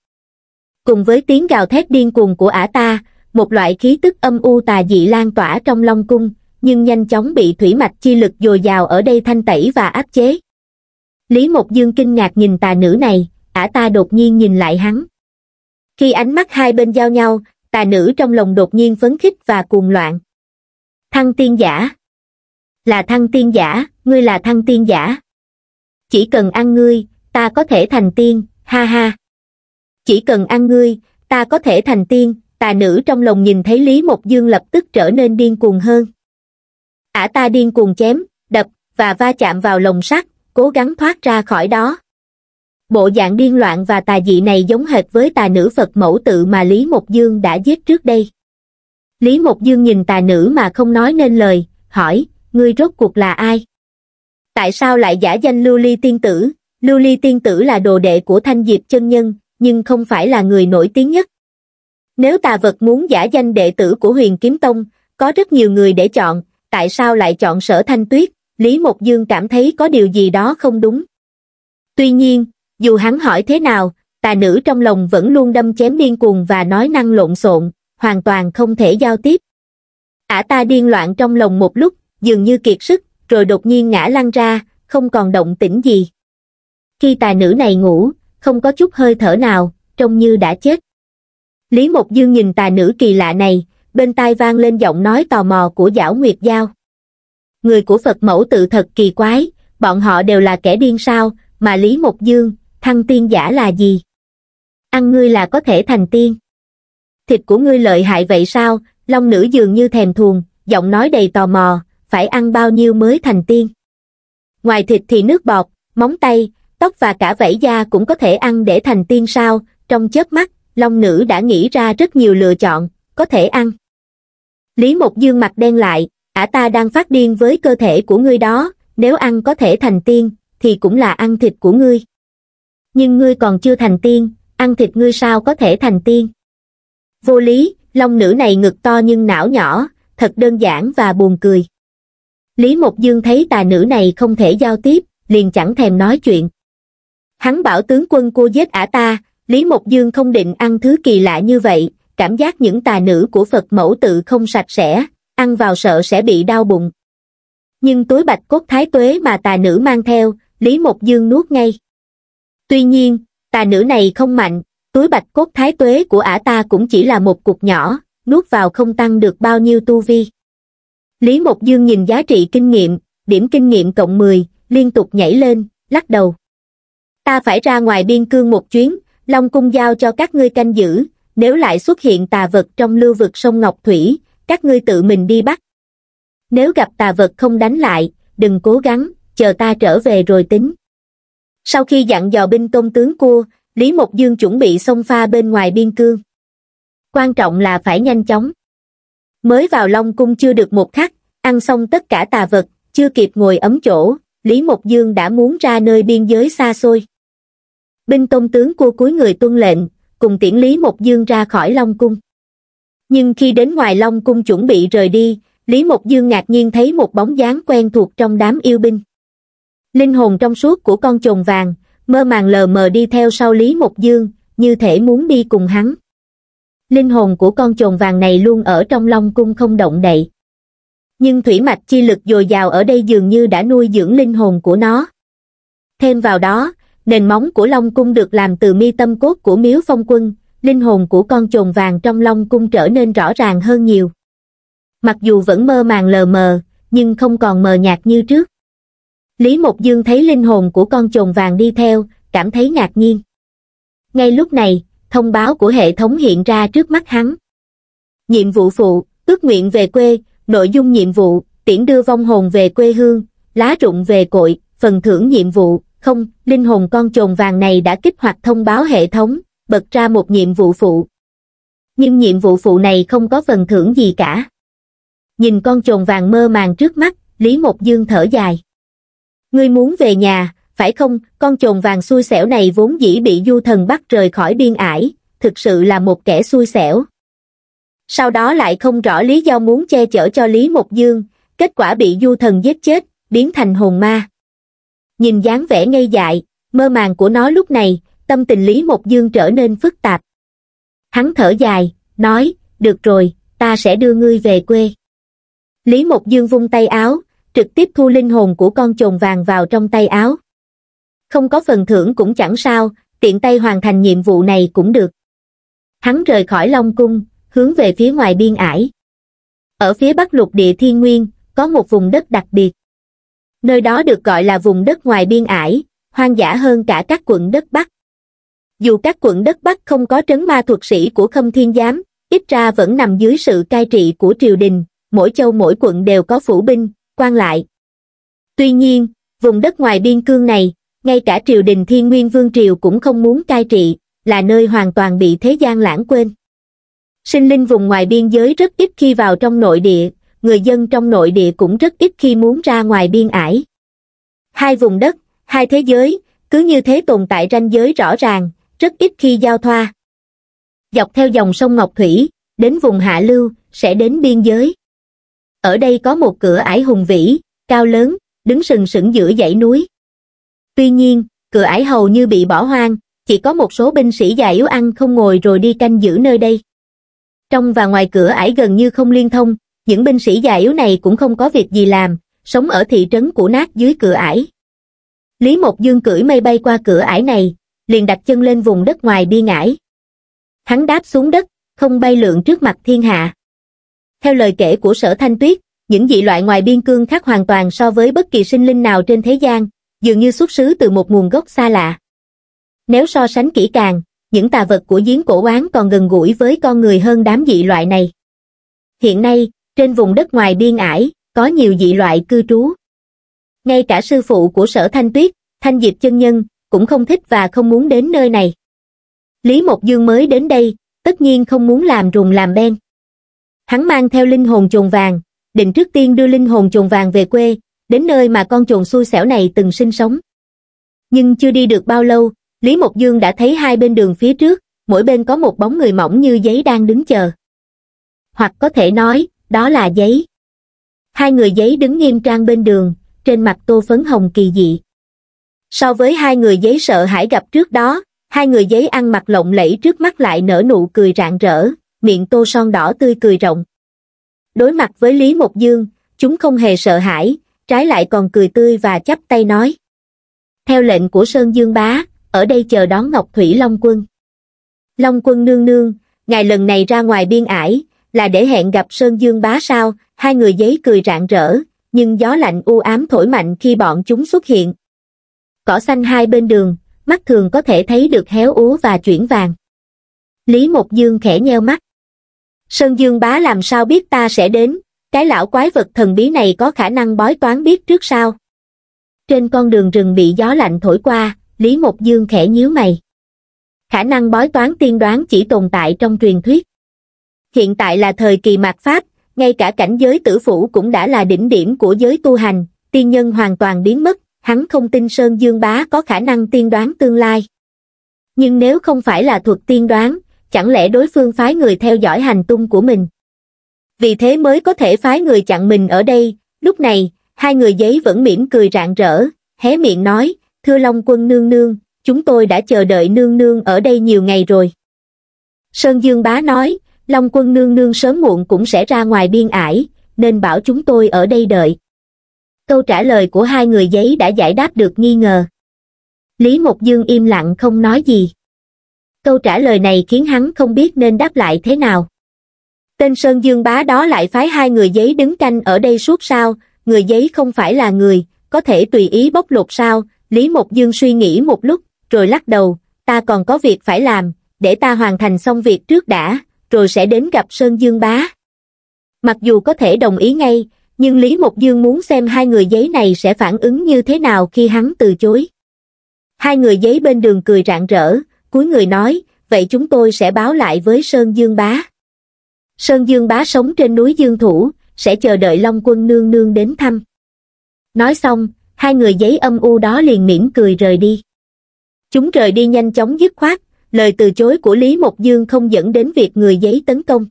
Speaker 1: Cùng với tiếng gào thét điên cuồng của ả ta, một loại khí tức âm u tà dị lan tỏa trong long cung, nhưng nhanh chóng bị thủy mạch chi lực dồi dào ở đây thanh tẩy và áp chế. Lý Mộc Dương kinh ngạc nhìn tà nữ này, ả ta đột nhiên nhìn lại hắn. Khi ánh mắt hai bên giao nhau, tà nữ trong lòng đột nhiên phấn khích và cuồng loạn. Thăng tiên giả. Là thăng tiên giả, ngươi là thăng tiên giả. Chỉ cần ăn ngươi, ta có thể thành tiên, ha ha. Chỉ cần ăn ngươi, ta có thể thành tiên, tà nữ trong lòng nhìn thấy Lý Mộc Dương lập tức trở nên điên cuồng hơn. Ả à ta điên cuồng chém, đập, và va chạm vào lồng sắt, cố gắng thoát ra khỏi đó bộ dạng điên loạn và tà dị này giống hệt với tà nữ Phật mẫu tự mà Lý Mộc Dương đã giết trước đây. Lý Mộc Dương nhìn tà nữ mà không nói nên lời, hỏi, ngươi rốt cuộc là ai? Tại sao lại giả danh Lưu Ly Tiên Tử? Lưu Ly Tiên Tử là đồ đệ của Thanh Diệp chân nhân, nhưng không phải là người nổi tiếng nhất. Nếu tà vật muốn giả danh đệ tử của huyền kiếm tông, có rất nhiều người để chọn, tại sao lại chọn sở thanh tuyết, Lý Mộc Dương cảm thấy có điều gì đó không đúng. Tuy nhiên, dù hắn hỏi thế nào, tà nữ trong lòng vẫn luôn đâm chém điên cuồng và nói năng lộn xộn, hoàn toàn không thể giao tiếp. Ả ta điên loạn trong lòng một lúc, dường như kiệt sức, rồi đột nhiên ngã lăn ra, không còn động tĩnh gì. Khi tà nữ này ngủ, không có chút hơi thở nào, trông như đã chết. Lý Mộc Dương nhìn tà nữ kỳ lạ này, bên tai vang lên giọng nói tò mò của Giảo Nguyệt Giao. Người của Phật mẫu tự thật kỳ quái, bọn họ đều là kẻ điên sao, mà Lý Mộc Dương, thăng tiên giả là gì? Ăn ngươi là có thể thành tiên. Thịt của ngươi lợi hại vậy sao? Long nữ dường như thèm thuồng, giọng nói đầy tò mò, phải ăn bao nhiêu mới thành tiên. Ngoài thịt thì nước bọt, móng tay, tóc và cả vảy da cũng có thể ăn để thành tiên sao? Trong chớp mắt, Long nữ đã nghĩ ra rất nhiều lựa chọn, có thể ăn. Lý Mộc Dương mặt đen lại, ả ta đang phát điên với cơ thể của ngươi đó, nếu ăn có thể thành tiên, thì cũng là ăn thịt của ngươi nhưng ngươi còn chưa thành tiên, ăn thịt ngươi sao có thể thành tiên. Vô lý, long nữ này ngực to nhưng não nhỏ, thật đơn giản và buồn cười. Lý Mộc Dương thấy tà nữ này không thể giao tiếp, liền chẳng thèm nói chuyện. Hắn bảo tướng quân cô giết ả ta, Lý Mộc Dương không định ăn thứ kỳ lạ như vậy, cảm giác những tà nữ của Phật mẫu tự không sạch sẽ, ăn vào sợ sẽ bị đau bụng. Nhưng túi bạch cốt thái tuế mà tà nữ mang theo, Lý Mộc Dương nuốt ngay. Tuy nhiên, tà nữ này không mạnh, túi bạch cốt thái tuế của ả ta cũng chỉ là một cục nhỏ, nuốt vào không tăng được bao nhiêu tu vi. Lý Mộc Dương nhìn giá trị kinh nghiệm, điểm kinh nghiệm cộng 10, liên tục nhảy lên, lắc đầu. Ta phải ra ngoài biên cương một chuyến, Long Cung giao cho các ngươi canh giữ, nếu lại xuất hiện tà vật trong lưu vực sông Ngọc Thủy, các ngươi tự mình đi bắt. Nếu gặp tà vật không đánh lại, đừng cố gắng, chờ ta trở về rồi tính sau khi dặn dò binh tôn tướng cua lý mộc dương chuẩn bị xông pha bên ngoài biên cương quan trọng là phải nhanh chóng mới vào long cung chưa được một khắc ăn xong tất cả tà vật chưa kịp ngồi ấm chỗ lý mộc dương đã muốn ra nơi biên giới xa xôi binh tôn tướng cua cúi người tuân lệnh cùng tiễn lý mộc dương ra khỏi long cung nhưng khi đến ngoài long cung chuẩn bị rời đi lý mộc dương ngạc nhiên thấy một bóng dáng quen thuộc trong đám yêu binh Linh hồn trong suốt của con chồn vàng, mơ màng lờ mờ đi theo sau Lý Mộc Dương, như thể muốn đi cùng hắn. Linh hồn của con chồn vàng này luôn ở trong long cung không động đậy. Nhưng thủy mạch chi lực dồi dào ở đây dường như đã nuôi dưỡng linh hồn của nó. Thêm vào đó, nền móng của long cung được làm từ mi tâm cốt của miếu phong quân, linh hồn của con chồn vàng trong long cung trở nên rõ ràng hơn nhiều. Mặc dù vẫn mơ màng lờ mờ, nhưng không còn mờ nhạt như trước. Lý Mộc Dương thấy linh hồn của con chồn vàng đi theo, cảm thấy ngạc nhiên. Ngay lúc này, thông báo của hệ thống hiện ra trước mắt hắn. Nhiệm vụ phụ, ước nguyện về quê, nội dung nhiệm vụ, tiễn đưa vong hồn về quê hương, lá rụng về cội, phần thưởng nhiệm vụ, không, linh hồn con chồn vàng này đã kích hoạt thông báo hệ thống, bật ra một nhiệm vụ phụ. Nhưng nhiệm vụ phụ này không có phần thưởng gì cả. Nhìn con chồn vàng mơ màng trước mắt, Lý Mộc Dương thở dài. Ngươi muốn về nhà, phải không, con chồn vàng xui xẻo này vốn dĩ bị du thần bắt rời khỏi biên ải, thực sự là một kẻ xui xẻo. Sau đó lại không rõ lý do muốn che chở cho Lý Mộc Dương, kết quả bị du thần giết chết, biến thành hồn ma. Nhìn dáng vẻ ngây dại, mơ màng của nó lúc này, tâm tình Lý Mộc Dương trở nên phức tạp. Hắn thở dài, nói, được rồi, ta sẽ đưa ngươi về quê. Lý Mộc Dương vung tay áo, trực tiếp thu linh hồn của con chồn vàng vào trong tay áo. Không có phần thưởng cũng chẳng sao, tiện tay hoàn thành nhiệm vụ này cũng được. Hắn rời khỏi Long Cung, hướng về phía ngoài biên ải. Ở phía bắc lục địa thiên nguyên, có một vùng đất đặc biệt. Nơi đó được gọi là vùng đất ngoài biên ải, hoang dã hơn cả các quận đất Bắc. Dù các quận đất Bắc không có trấn ma thuật sĩ của Khâm Thiên Giám, ít ra vẫn nằm dưới sự cai trị của triều đình, mỗi châu mỗi quận đều có phủ binh, quan lại. Tuy nhiên, vùng đất ngoài biên cương này, ngay cả triều đình thiên nguyên vương triều cũng không muốn cai trị, là nơi hoàn toàn bị thế gian lãng quên. Sinh linh vùng ngoài biên giới rất ít khi vào trong nội địa, người dân trong nội địa cũng rất ít khi muốn ra ngoài biên ải. Hai vùng đất, hai thế giới, cứ như thế tồn tại ranh giới rõ ràng, rất ít khi giao thoa. Dọc theo dòng sông Ngọc Thủy, đến vùng hạ lưu, sẽ đến biên giới ở đây có một cửa ải hùng vĩ, cao lớn, đứng sừng sững giữa dãy núi. Tuy nhiên, cửa ải hầu như bị bỏ hoang, chỉ có một số binh sĩ già yếu ăn không ngồi rồi đi canh giữ nơi đây. Trong và ngoài cửa ải gần như không liên thông, những binh sĩ già yếu này cũng không có việc gì làm, sống ở thị trấn của nát dưới cửa ải. Lý Mộc Dương cưỡi mây bay qua cửa ải này, liền đặt chân lên vùng đất ngoài biên ải. Hắn đáp xuống đất, không bay lượn trước mặt thiên hạ. Theo lời kể của sở thanh tuyết, những dị loại ngoài biên cương khác hoàn toàn so với bất kỳ sinh linh nào trên thế gian, dường như xuất xứ từ một nguồn gốc xa lạ. Nếu so sánh kỹ càng, những tà vật của giếng cổ oán còn gần gũi với con người hơn đám dị loại này. Hiện nay, trên vùng đất ngoài biên ải, có nhiều dị loại cư trú. Ngay cả sư phụ của sở thanh tuyết, thanh diệp chân nhân, cũng không thích và không muốn đến nơi này. Lý Mộc Dương mới đến đây, tất nhiên không muốn làm rùng làm ben Hắn mang theo linh hồn chuồng vàng, định trước tiên đưa linh hồn chuồng vàng về quê, đến nơi mà con chuồng xui xẻo này từng sinh sống. Nhưng chưa đi được bao lâu, Lý Mộc Dương đã thấy hai bên đường phía trước, mỗi bên có một bóng người mỏng như giấy đang đứng chờ. Hoặc có thể nói, đó là giấy. Hai người giấy đứng nghiêm trang bên đường, trên mặt tô phấn hồng kỳ dị. So với hai người giấy sợ hãi gặp trước đó, hai người giấy ăn mặc lộng lẫy trước mắt lại nở nụ cười rạng rỡ, miệng tô son đỏ tươi cười rộng. Đối mặt với Lý Mộc Dương, chúng không hề sợ hãi, trái lại còn cười tươi và chắp tay nói. Theo lệnh của Sơn Dương Bá, ở đây chờ đón Ngọc Thủy Long Quân. Long Quân nương nương, ngài lần này ra ngoài biên ải, là để hẹn gặp Sơn Dương Bá sao, hai người giấy cười rạng rỡ, nhưng gió lạnh u ám thổi mạnh khi bọn chúng xuất hiện. Cỏ xanh hai bên đường, mắt thường có thể thấy được héo úa và chuyển vàng. Lý Mộc Dương khẽ nheo mắt. Sơn Dương Bá làm sao biết ta sẽ đến, cái lão quái vật thần bí này có khả năng bói toán biết trước sao. Trên con đường rừng bị gió lạnh thổi qua, Lý Mộc Dương khẽ nhíu mày. Khả năng bói toán tiên đoán chỉ tồn tại trong truyền thuyết. Hiện tại là thời kỳ mạt Pháp, ngay cả cảnh giới tử phủ cũng đã là đỉnh điểm của giới tu hành, tiên nhân hoàn toàn biến mất, hắn không tin Sơn Dương Bá có khả năng tiên đoán tương lai. Nhưng nếu không phải là thuật tiên đoán, chẳng lẽ đối phương phái người theo dõi hành tung của mình. Vì thế mới có thể phái người chặn mình ở đây, lúc này, hai người giấy vẫn mỉm cười rạng rỡ, hé miệng nói, thưa Long quân nương nương, chúng tôi đã chờ đợi nương nương ở đây nhiều ngày rồi. Sơn Dương Bá nói, Long quân nương nương sớm muộn cũng sẽ ra ngoài biên ải, nên bảo chúng tôi ở đây đợi. Câu trả lời của hai người giấy đã giải đáp được nghi ngờ. Lý Mộc Dương im lặng không nói gì câu trả lời này khiến hắn không biết nên đáp lại thế nào. Tên Sơn Dương Bá đó lại phái hai người giấy đứng canh ở đây suốt sao, người giấy không phải là người, có thể tùy ý bốc lột sao, Lý Mộc Dương suy nghĩ một lúc, rồi lắc đầu, ta còn có việc phải làm, để ta hoàn thành xong việc trước đã, rồi sẽ đến gặp Sơn Dương Bá. Mặc dù có thể đồng ý ngay, nhưng Lý Mộc Dương muốn xem hai người giấy này sẽ phản ứng như thế nào khi hắn từ chối. Hai người giấy bên đường cười rạng rỡ, cuối người nói, vậy chúng tôi sẽ báo lại với Sơn Dương Bá. Sơn Dương Bá sống trên núi Dương Thủ, sẽ chờ đợi Long Quân nương nương đến thăm. Nói xong, hai người giấy âm u đó liền mỉm cười rời đi. Chúng rời đi nhanh chóng dứt khoát, lời từ chối của Lý Mộc Dương không dẫn đến việc người giấy tấn công.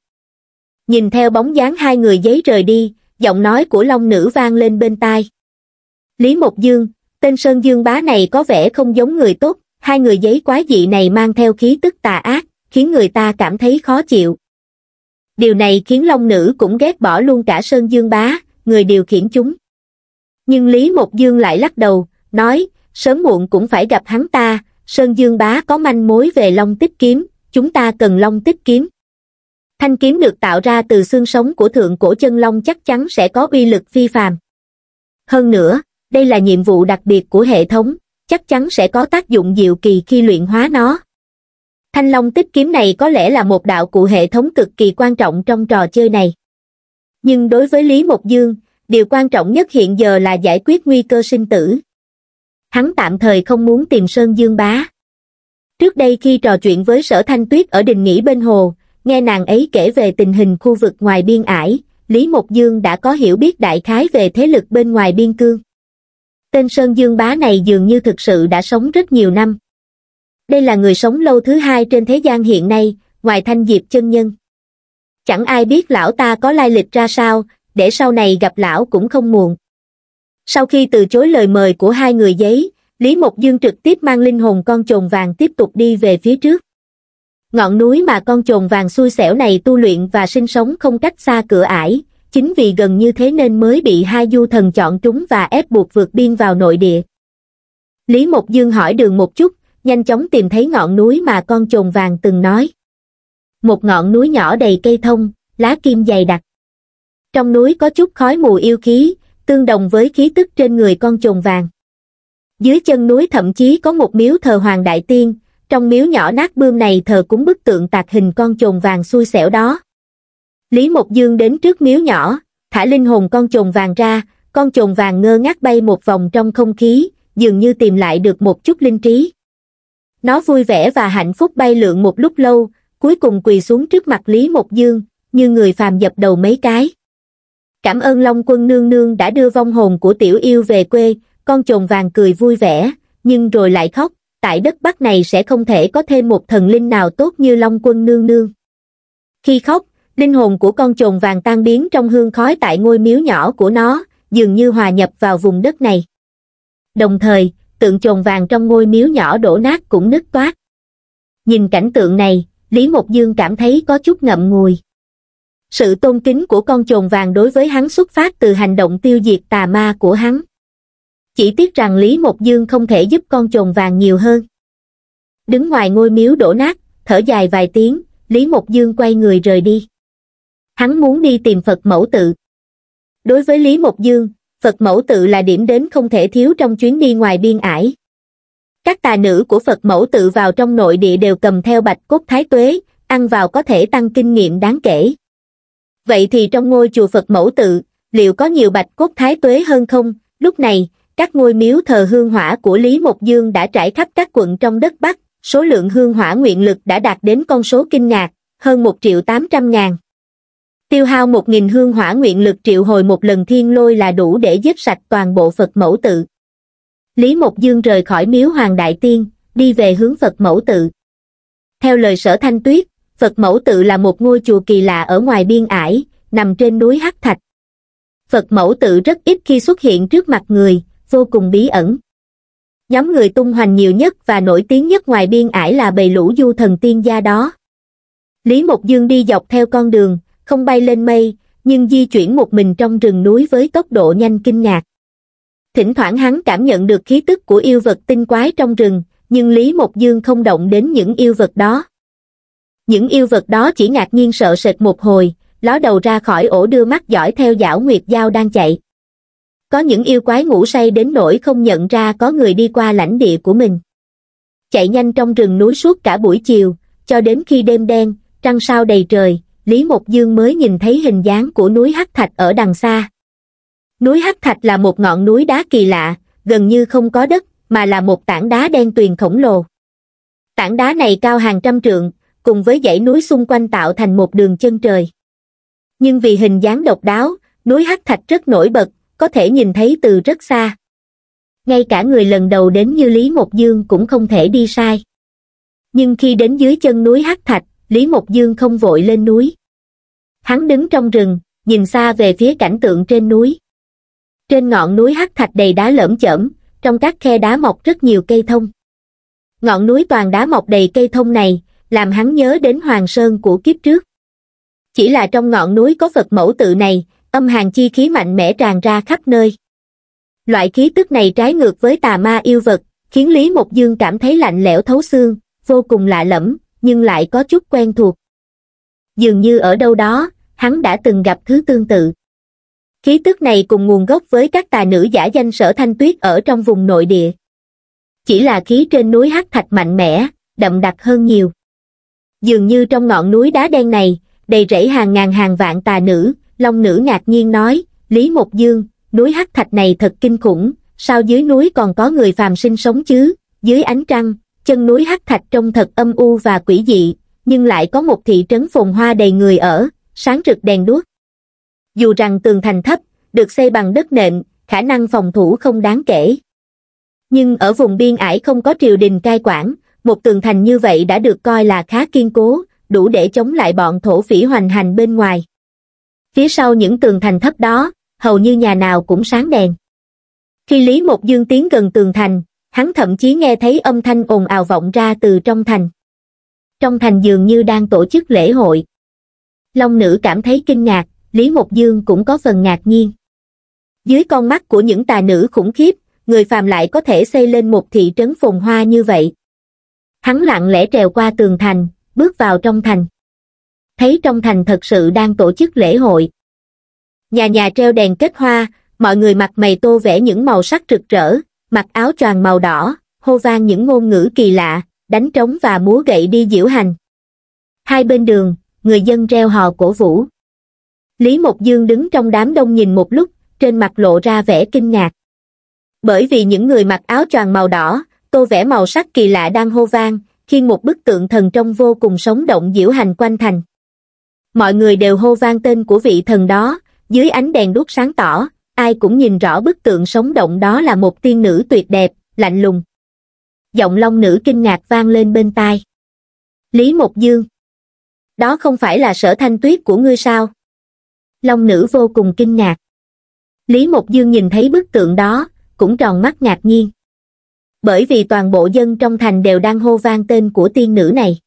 Speaker 1: Nhìn theo bóng dáng hai người giấy rời đi, giọng nói của Long Nữ vang lên bên tai. Lý Mộc Dương, tên Sơn Dương Bá này có vẻ không giống người tốt, hai người giấy quái dị này mang theo khí tức tà ác, khiến người ta cảm thấy khó chịu. Điều này khiến Long Nữ cũng ghét bỏ luôn cả Sơn Dương Bá, người điều khiển chúng. Nhưng Lý Mộc Dương lại lắc đầu, nói, sớm muộn cũng phải gặp hắn ta, Sơn Dương Bá có manh mối về Long Tích Kiếm, chúng ta cần Long Tích Kiếm. Thanh kiếm được tạo ra từ xương sống của thượng cổ chân long chắc chắn sẽ có uy lực phi phàm. Hơn nữa, đây là nhiệm vụ đặc biệt của hệ thống, chắc chắn sẽ có tác dụng diệu kỳ khi luyện hóa nó. Thanh Long tích kiếm này có lẽ là một đạo cụ hệ thống cực kỳ quan trọng trong trò chơi này. Nhưng đối với Lý Mộc Dương, điều quan trọng nhất hiện giờ là giải quyết nguy cơ sinh tử. Hắn tạm thời không muốn tìm Sơn Dương Bá. Trước đây khi trò chuyện với Sở Thanh Tuyết ở đình nghỉ bên hồ, nghe nàng ấy kể về tình hình khu vực ngoài biên ải, Lý Mộc Dương đã có hiểu biết đại khái về thế lực bên ngoài biên cương tên Sơn Dương Bá này dường như thực sự đã sống rất nhiều năm. Đây là người sống lâu thứ hai trên thế gian hiện nay, ngoài thanh diệp chân nhân. Chẳng ai biết lão ta có lai lịch ra sao, để sau này gặp lão cũng không muộn. Sau khi từ chối lời mời của hai người giấy, Lý Mộc Dương trực tiếp mang linh hồn con trồn vàng tiếp tục đi về phía trước. Ngọn núi mà con trồn vàng xui xẻo này tu luyện và sinh sống không cách xa cửa ải, chính vì gần như thế nên mới bị hai du thần chọn trúng và ép buộc vượt biên vào nội địa. Lý Mộc Dương hỏi đường một chút, nhanh chóng tìm thấy ngọn núi mà con chồn vàng từng nói. Một ngọn núi nhỏ đầy cây thông, lá kim dày đặc. Trong núi có chút khói mù yêu khí, tương đồng với khí tức trên người con chồn vàng. Dưới chân núi thậm chí có một miếu thờ hoàng đại tiên, trong miếu nhỏ nát bươm này thờ cúng bức tượng tạc hình con chồn vàng xui xẻo đó. Lý Mộc Dương đến trước miếu nhỏ, thả linh hồn con chồn vàng ra, con chồn vàng ngơ ngác bay một vòng trong không khí, dường như tìm lại được một chút linh trí. Nó vui vẻ và hạnh phúc bay lượn một lúc lâu, cuối cùng quỳ xuống trước mặt Lý Mộc Dương, như người phàm dập đầu mấy cái. Cảm ơn Long quân nương nương đã đưa vong hồn của tiểu yêu về quê, con chồn vàng cười vui vẻ, nhưng rồi lại khóc, tại đất Bắc này sẽ không thể có thêm một thần linh nào tốt như Long quân nương nương. Khi khóc, linh hồn của con trồn vàng tan biến trong hương khói tại ngôi miếu nhỏ của nó, dường như hòa nhập vào vùng đất này. Đồng thời, tượng trồn vàng trong ngôi miếu nhỏ đổ nát cũng nứt toát. Nhìn cảnh tượng này, Lý Mộc Dương cảm thấy có chút ngậm ngùi. Sự tôn kính của con trồn vàng đối với hắn xuất phát từ hành động tiêu diệt tà ma của hắn. Chỉ tiếc rằng Lý Mộc Dương không thể giúp con trồn vàng nhiều hơn. Đứng ngoài ngôi miếu đổ nát, thở dài vài tiếng, Lý Mộc Dương quay người rời đi hắn muốn đi tìm Phật Mẫu Tự. Đối với Lý Mộc Dương, Phật Mẫu Tự là điểm đến không thể thiếu trong chuyến đi ngoài biên ải. Các tà nữ của Phật Mẫu Tự vào trong nội địa đều cầm theo bạch cốt thái tuế, ăn vào có thể tăng kinh nghiệm đáng kể. Vậy thì trong ngôi chùa Phật Mẫu Tự, liệu có nhiều bạch cốt thái tuế hơn không? Lúc này, các ngôi miếu thờ hương hỏa của Lý Mộc Dương đã trải khắp các quận trong đất Bắc, số lượng hương hỏa nguyện lực đã đạt đến con số kinh ngạc, hơn 1 triệu 800 ngàn tiêu hao một nghìn hương hỏa nguyện lực triệu hồi một lần thiên lôi là đủ để giết sạch toàn bộ phật mẫu tự lý mộc dương rời khỏi miếu hoàng đại tiên đi về hướng phật mẫu tự theo lời sở thanh tuyết phật mẫu tự là một ngôi chùa kỳ lạ ở ngoài biên ải nằm trên núi hắc thạch phật mẫu tự rất ít khi xuất hiện trước mặt người vô cùng bí ẩn nhóm người tung hoành nhiều nhất và nổi tiếng nhất ngoài biên ải là bầy lũ du thần tiên gia đó lý mộc dương đi dọc theo con đường không bay lên mây, nhưng di chuyển một mình trong rừng núi với tốc độ nhanh kinh ngạc. Thỉnh thoảng hắn cảm nhận được khí tức của yêu vật tinh quái trong rừng, nhưng Lý Mộc Dương không động đến những yêu vật đó. Những yêu vật đó chỉ ngạc nhiên sợ sệt một hồi, ló đầu ra khỏi ổ đưa mắt dõi theo dảo Nguyệt Giao đang chạy. Có những yêu quái ngủ say đến nỗi không nhận ra có người đi qua lãnh địa của mình. Chạy nhanh trong rừng núi suốt cả buổi chiều, cho đến khi đêm đen, trăng sao đầy trời, Lý Mộc Dương mới nhìn thấy hình dáng của núi Hắc Thạch ở đằng xa. Núi Hắc Thạch là một ngọn núi đá kỳ lạ, gần như không có đất, mà là một tảng đá đen tuyền khổng lồ. Tảng đá này cao hàng trăm trượng, cùng với dãy núi xung quanh tạo thành một đường chân trời. Nhưng vì hình dáng độc đáo, núi Hắc Thạch rất nổi bật, có thể nhìn thấy từ rất xa. Ngay cả người lần đầu đến như Lý Mộc Dương cũng không thể đi sai. Nhưng khi đến dưới chân núi Hắc Thạch, Lý Mộc Dương không vội lên núi. Hắn đứng trong rừng, nhìn xa về phía cảnh tượng trên núi. Trên ngọn núi hắc thạch đầy đá lởm chởm, trong các khe đá mọc rất nhiều cây thông. Ngọn núi toàn đá mọc đầy cây thông này, làm hắn nhớ đến Hoàng Sơn của kiếp trước. Chỉ là trong ngọn núi có Phật mẫu tự này, âm hàng chi khí mạnh mẽ tràn ra khắp nơi. Loại khí tức này trái ngược với tà ma yêu vật, khiến Lý Mộc Dương cảm thấy lạnh lẽo thấu xương, vô cùng lạ lẫm, nhưng lại có chút quen thuộc. Dường như ở đâu đó, hắn đã từng gặp thứ tương tự. Khí tức này cùng nguồn gốc với các tà nữ giả danh sở thanh tuyết ở trong vùng nội địa. Chỉ là khí trên núi hắc thạch mạnh mẽ, đậm đặc hơn nhiều. Dường như trong ngọn núi đá đen này, đầy rẫy hàng ngàn hàng vạn tà nữ, Long nữ ngạc nhiên nói, Lý Mộc Dương, núi hắc thạch này thật kinh khủng, sao dưới núi còn có người phàm sinh sống chứ, dưới ánh trăng, chân núi hắc thạch trông thật âm u và quỷ dị nhưng lại có một thị trấn phồn hoa đầy người ở sáng rực đèn đuốc dù rằng tường thành thấp được xây bằng đất nện khả năng phòng thủ không đáng kể nhưng ở vùng biên ải không có triều đình cai quản một tường thành như vậy đã được coi là khá kiên cố đủ để chống lại bọn thổ phỉ hoành hành bên ngoài phía sau những tường thành thấp đó hầu như nhà nào cũng sáng đèn khi lý một dương tiến gần tường thành hắn thậm chí nghe thấy âm thanh ồn ào vọng ra từ trong thành. Trong thành dường như đang tổ chức lễ hội. Long nữ cảm thấy kinh ngạc, Lý Mộc Dương cũng có phần ngạc nhiên. Dưới con mắt của những tà nữ khủng khiếp, người phàm lại có thể xây lên một thị trấn phồn hoa như vậy. Hắn lặng lẽ trèo qua tường thành, bước vào trong thành. Thấy trong thành thật sự đang tổ chức lễ hội. Nhà nhà treo đèn kết hoa, mọi người mặt mày tô vẽ những màu sắc rực rỡ, mặc áo choàng màu đỏ, hô vang những ngôn ngữ kỳ lạ, đánh trống và múa gậy đi diễu hành. Hai bên đường, người dân reo hò cổ vũ. Lý Mộc Dương đứng trong đám đông nhìn một lúc, trên mặt lộ ra vẻ kinh ngạc. Bởi vì những người mặc áo choàng màu đỏ, tô vẽ màu sắc kỳ lạ đang hô vang, khiên một bức tượng thần trông vô cùng sống động diễu hành quanh thành. Mọi người đều hô vang tên của vị thần đó, dưới ánh đèn đuốc sáng tỏ, ai cũng nhìn rõ bức tượng sống động đó là một tiên nữ tuyệt đẹp, lạnh lùng. Giọng long nữ kinh ngạc vang lên bên tai. Lý Mộc Dương. Đó không phải là sở thanh tuyết của ngươi sao? Long nữ vô cùng kinh ngạc. Lý Mộc Dương nhìn thấy bức tượng đó, cũng tròn mắt ngạc nhiên. Bởi vì toàn bộ dân trong thành đều đang hô vang tên của tiên nữ này.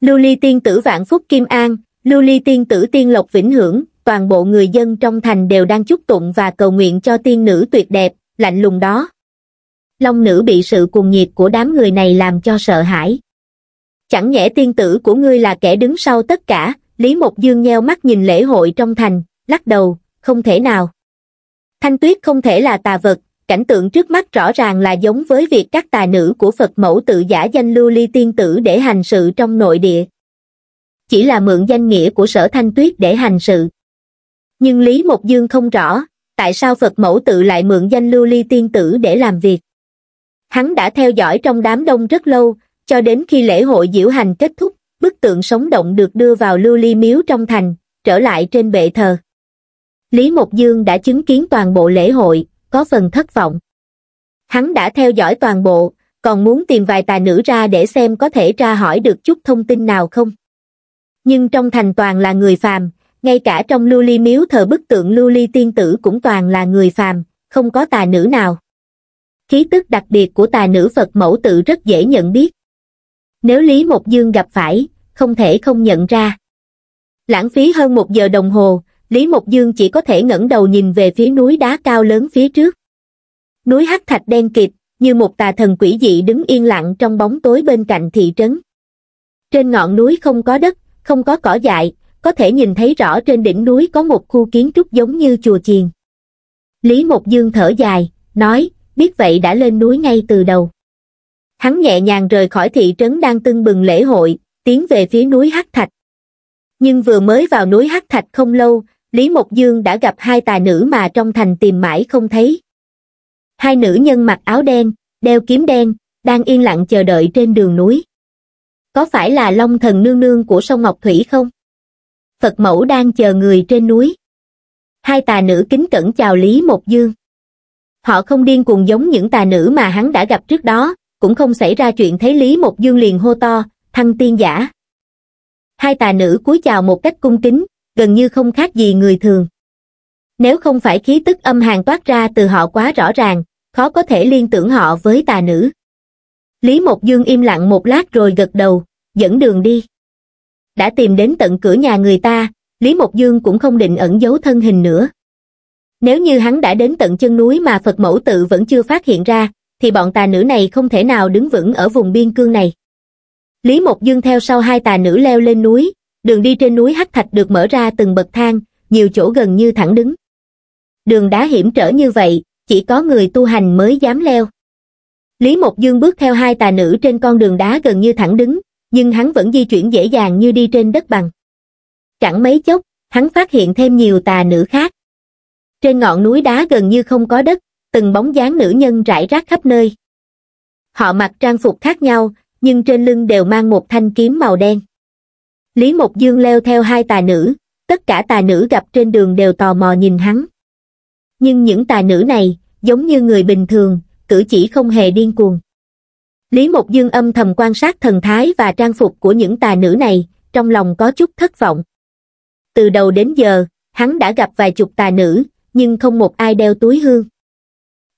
Speaker 1: Lưu ly tiên tử vạn phúc kim an, lưu ly tiên tử tiên lộc vĩnh hưởng, toàn bộ người dân trong thành đều đang chúc tụng và cầu nguyện cho tiên nữ tuyệt đẹp, lạnh lùng đó. Long nữ bị sự cuồng nhiệt của đám người này làm cho sợ hãi. Chẳng nhẽ tiên tử của ngươi là kẻ đứng sau tất cả, Lý Mộc Dương nheo mắt nhìn lễ hội trong thành, lắc đầu, không thể nào. Thanh tuyết không thể là tà vật, cảnh tượng trước mắt rõ ràng là giống với việc các tà nữ của Phật mẫu tự giả danh lưu ly tiên tử để hành sự trong nội địa. Chỉ là mượn danh nghĩa của sở thanh tuyết để hành sự nhưng Lý Mộc Dương không rõ, tại sao Phật mẫu tự lại mượn danh lưu ly tiên tử để làm việc. Hắn đã theo dõi trong đám đông rất lâu, cho đến khi lễ hội diễu hành kết thúc, bức tượng sống động được đưa vào lưu ly miếu trong thành, trở lại trên bệ thờ. Lý Mộc Dương đã chứng kiến toàn bộ lễ hội, có phần thất vọng. Hắn đã theo dõi toàn bộ, còn muốn tìm vài tài nữ ra để xem có thể tra hỏi được chút thông tin nào không. Nhưng trong thành toàn là người phàm, ngay cả trong lưu ly miếu thờ bức tượng lưu ly tiên tử cũng toàn là người phàm, không có tà nữ nào. Khí tức đặc biệt của tà nữ Phật mẫu tự rất dễ nhận biết. Nếu Lý Mộc Dương gặp phải, không thể không nhận ra. Lãng phí hơn một giờ đồng hồ, Lý Mộc Dương chỉ có thể ngẩng đầu nhìn về phía núi đá cao lớn phía trước. Núi hắc thạch đen kịt, như một tà thần quỷ dị đứng yên lặng trong bóng tối bên cạnh thị trấn. Trên ngọn núi không có đất, không có cỏ dại, có thể nhìn thấy rõ trên đỉnh núi có một khu kiến trúc giống như chùa chiền. Lý Mộc Dương thở dài, nói, biết vậy đã lên núi ngay từ đầu. Hắn nhẹ nhàng rời khỏi thị trấn đang tưng bừng lễ hội, tiến về phía núi Hắc Thạch. Nhưng vừa mới vào núi Hắc Thạch không lâu, Lý Mộc Dương đã gặp hai tà nữ mà trong thành tìm mãi không thấy. Hai nữ nhân mặc áo đen, đeo kiếm đen, đang yên lặng chờ đợi trên đường núi. Có phải là Long Thần Nương Nương của sông Ngọc Thủy không? phật mẫu đang chờ người trên núi hai tà nữ kính cẩn chào lý một dương họ không điên cuồng giống những tà nữ mà hắn đã gặp trước đó cũng không xảy ra chuyện thấy lý một dương liền hô to thăng tiên giả hai tà nữ cúi chào một cách cung kính gần như không khác gì người thường nếu không phải khí tức âm hàn toát ra từ họ quá rõ ràng khó có thể liên tưởng họ với tà nữ lý một dương im lặng một lát rồi gật đầu dẫn đường đi đã tìm đến tận cửa nhà người ta, Lý Mộc Dương cũng không định ẩn giấu thân hình nữa. Nếu như hắn đã đến tận chân núi mà Phật mẫu tự vẫn chưa phát hiện ra, thì bọn tà nữ này không thể nào đứng vững ở vùng biên cương này. Lý Mộc Dương theo sau hai tà nữ leo lên núi, đường đi trên núi hắc thạch được mở ra từng bậc thang, nhiều chỗ gần như thẳng đứng. Đường đá hiểm trở như vậy, chỉ có người tu hành mới dám leo. Lý Mộc Dương bước theo hai tà nữ trên con đường đá gần như thẳng đứng, nhưng hắn vẫn di chuyển dễ dàng như đi trên đất bằng. Chẳng mấy chốc, hắn phát hiện thêm nhiều tà nữ khác. Trên ngọn núi đá gần như không có đất, từng bóng dáng nữ nhân rải rác khắp nơi. Họ mặc trang phục khác nhau, nhưng trên lưng đều mang một thanh kiếm màu đen. Lý Mộc Dương leo theo hai tà nữ, tất cả tà nữ gặp trên đường đều tò mò nhìn hắn. Nhưng những tà nữ này, giống như người bình thường, cử chỉ không hề điên cuồng lý mộc dương âm thầm quan sát thần thái và trang phục của những tà nữ này trong lòng có chút thất vọng từ đầu đến giờ hắn đã gặp vài chục tà nữ nhưng không một ai đeo túi hương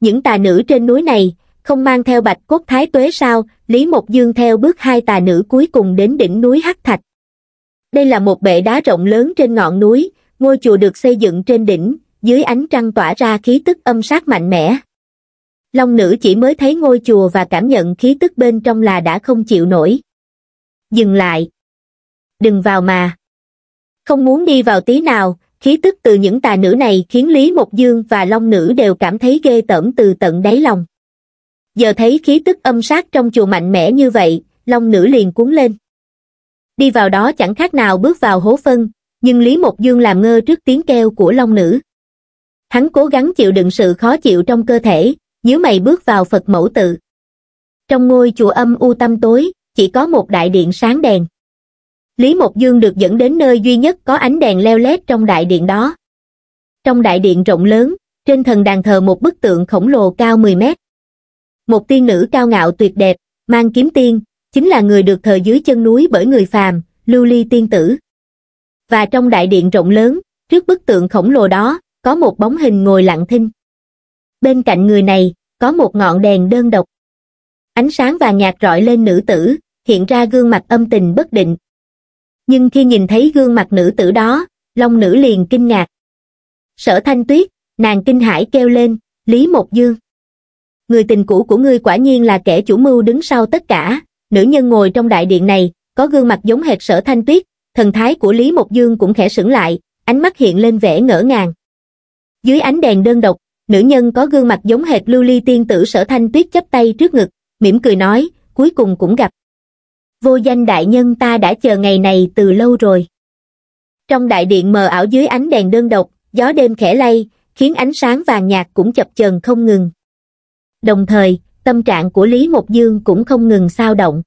Speaker 1: những tà nữ trên núi này không mang theo bạch cốt thái tuế sao lý mộc dương theo bước hai tà nữ cuối cùng đến đỉnh núi hắc thạch đây là một bệ đá rộng lớn trên ngọn núi ngôi chùa được xây dựng trên đỉnh dưới ánh trăng tỏa ra khí tức âm sát mạnh mẽ long nữ chỉ mới thấy ngôi chùa và cảm nhận khí tức bên trong là đã không chịu nổi dừng lại đừng vào mà không muốn đi vào tí nào khí tức từ những tà nữ này khiến lý mộc dương và long nữ đều cảm thấy ghê tởm từ tận đáy lòng giờ thấy khí tức âm sát trong chùa mạnh mẽ như vậy long nữ liền cuốn lên đi vào đó chẳng khác nào bước vào hố phân nhưng lý mộc dương làm ngơ trước tiếng kêu của long nữ hắn cố gắng chịu đựng sự khó chịu trong cơ thể nhíu mày bước vào Phật mẫu tự. Trong ngôi chùa âm u tâm tối, chỉ có một đại điện sáng đèn. Lý Mộc Dương được dẫn đến nơi duy nhất có ánh đèn leo lét trong đại điện đó. Trong đại điện rộng lớn, trên thần đàn thờ một bức tượng khổng lồ cao 10 mét. Một tiên nữ cao ngạo tuyệt đẹp, mang kiếm tiên, chính là người được thờ dưới chân núi bởi người phàm, lưu ly tiên tử. Và trong đại điện rộng lớn, trước bức tượng khổng lồ đó, có một bóng hình ngồi lặng thinh bên cạnh người này, có một ngọn đèn đơn độc. Ánh sáng vàng nhạt rọi lên nữ tử, hiện ra gương mặt âm tình bất định. Nhưng khi nhìn thấy gương mặt nữ tử đó, Long nữ liền kinh ngạc. Sở thanh tuyết, nàng kinh hãi kêu lên, Lý Một Dương. Người tình cũ của ngươi quả nhiên là kẻ chủ mưu đứng sau tất cả, nữ nhân ngồi trong đại điện này, có gương mặt giống hệt sở thanh tuyết, thần thái của Lý Mộc Dương cũng khẽ sững lại, ánh mắt hiện lên vẻ ngỡ ngàng. Dưới ánh đèn đơn độc, nữ nhân có gương mặt giống hệt lưu ly tiên tử sở thanh tuyết chấp tay trước ngực mỉm cười nói cuối cùng cũng gặp vô danh đại nhân ta đã chờ ngày này từ lâu rồi trong đại điện mờ ảo dưới ánh đèn đơn độc gió đêm khẽ lay khiến ánh sáng vàng nhạt cũng chập chờn không ngừng đồng thời tâm trạng của lý mộc dương cũng không ngừng sao động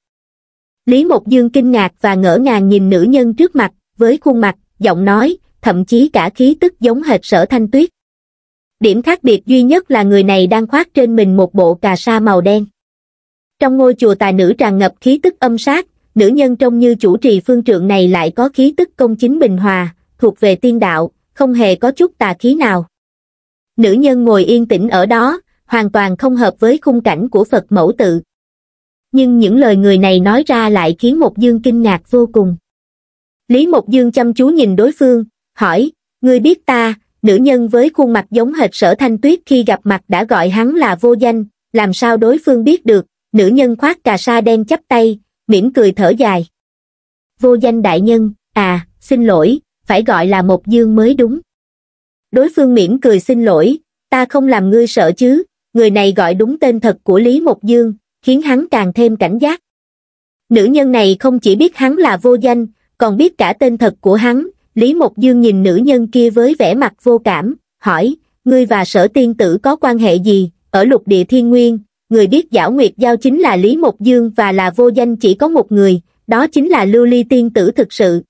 Speaker 1: lý mộc dương kinh ngạc và ngỡ ngàng nhìn nữ nhân trước mặt với khuôn mặt giọng nói thậm chí cả khí tức giống hệt sở thanh tuyết điểm khác biệt duy nhất là người này đang khoác trên mình một bộ cà sa màu đen. Trong ngôi chùa tài nữ tràn ngập khí tức âm sát, nữ nhân trông như chủ trì phương trượng này lại có khí tức công chính bình hòa, thuộc về tiên đạo, không hề có chút tà khí nào. Nữ nhân ngồi yên tĩnh ở đó, hoàn toàn không hợp với khung cảnh của Phật mẫu tự. Nhưng những lời người này nói ra lại khiến Mộc Dương kinh ngạc vô cùng. Lý Mộc Dương chăm chú nhìn đối phương, hỏi, ngươi biết ta, nữ nhân với khuôn mặt giống hệt sở thanh tuyết khi gặp mặt đã gọi hắn là vô danh làm sao đối phương biết được nữ nhân khoác cà sa đen chắp tay mỉm cười thở dài vô danh đại nhân à xin lỗi phải gọi là một dương mới đúng đối phương mỉm cười xin lỗi ta không làm ngươi sợ chứ người này gọi đúng tên thật của lý một dương khiến hắn càng thêm cảnh giác nữ nhân này không chỉ biết hắn là vô danh còn biết cả tên thật của hắn Lý Mộc Dương nhìn nữ nhân kia với vẻ mặt vô cảm, hỏi, ngươi và sở tiên tử có quan hệ gì, ở lục địa thiên nguyên, người biết giảo nguyệt giao chính là Lý Mộc Dương và là vô danh chỉ có một người, đó chính là Lưu Ly tiên tử thực sự.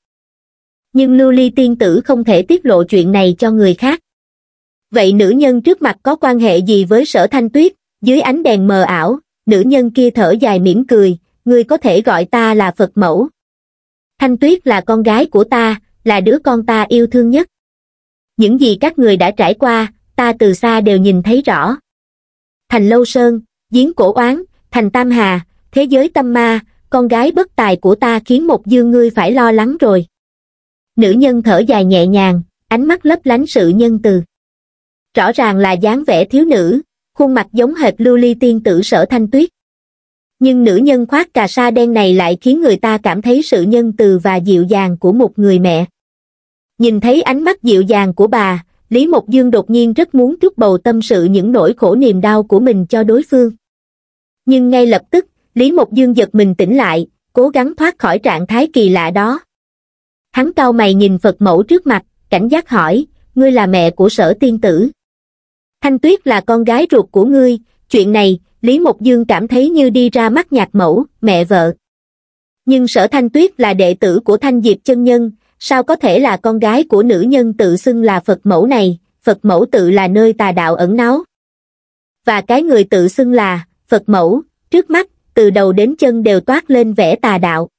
Speaker 1: Nhưng Lưu Ly tiên tử không thể tiết lộ chuyện này cho người khác. Vậy nữ nhân trước mặt có quan hệ gì với sở thanh tuyết, dưới ánh đèn mờ ảo, nữ nhân kia thở dài mỉm cười, ngươi có thể gọi ta là Phật mẫu. Thanh tuyết là con gái của ta, là đứa con ta yêu thương nhất những gì các người đã trải qua ta từ xa đều nhìn thấy rõ thành lâu sơn giếng cổ oán thành tam hà thế giới tâm ma con gái bất tài của ta khiến một dương ngươi phải lo lắng rồi nữ nhân thở dài nhẹ nhàng ánh mắt lấp lánh sự nhân từ rõ ràng là dáng vẻ thiếu nữ khuôn mặt giống hệt lưu ly tiên tử sở thanh tuyết nhưng nữ nhân khoác cà sa đen này lại khiến người ta cảm thấy sự nhân từ và dịu dàng của một người mẹ nhìn thấy ánh mắt dịu dàng của bà lý mộc dương đột nhiên rất muốn trút bầu tâm sự những nỗi khổ niềm đau của mình cho đối phương nhưng ngay lập tức lý mộc dương giật mình tỉnh lại cố gắng thoát khỏi trạng thái kỳ lạ đó hắn cau mày nhìn phật mẫu trước mặt cảnh giác hỏi ngươi là mẹ của sở tiên tử thanh tuyết là con gái ruột của ngươi chuyện này lý mộc dương cảm thấy như đi ra mắt nhạc mẫu mẹ vợ nhưng sở thanh tuyết là đệ tử của thanh diệp chân nhân sao có thể là con gái của nữ nhân tự xưng là Phật mẫu này, Phật mẫu tự là nơi tà đạo ẩn náu. Và cái người tự xưng là Phật mẫu, trước mắt, từ đầu đến chân đều toát lên vẻ tà đạo.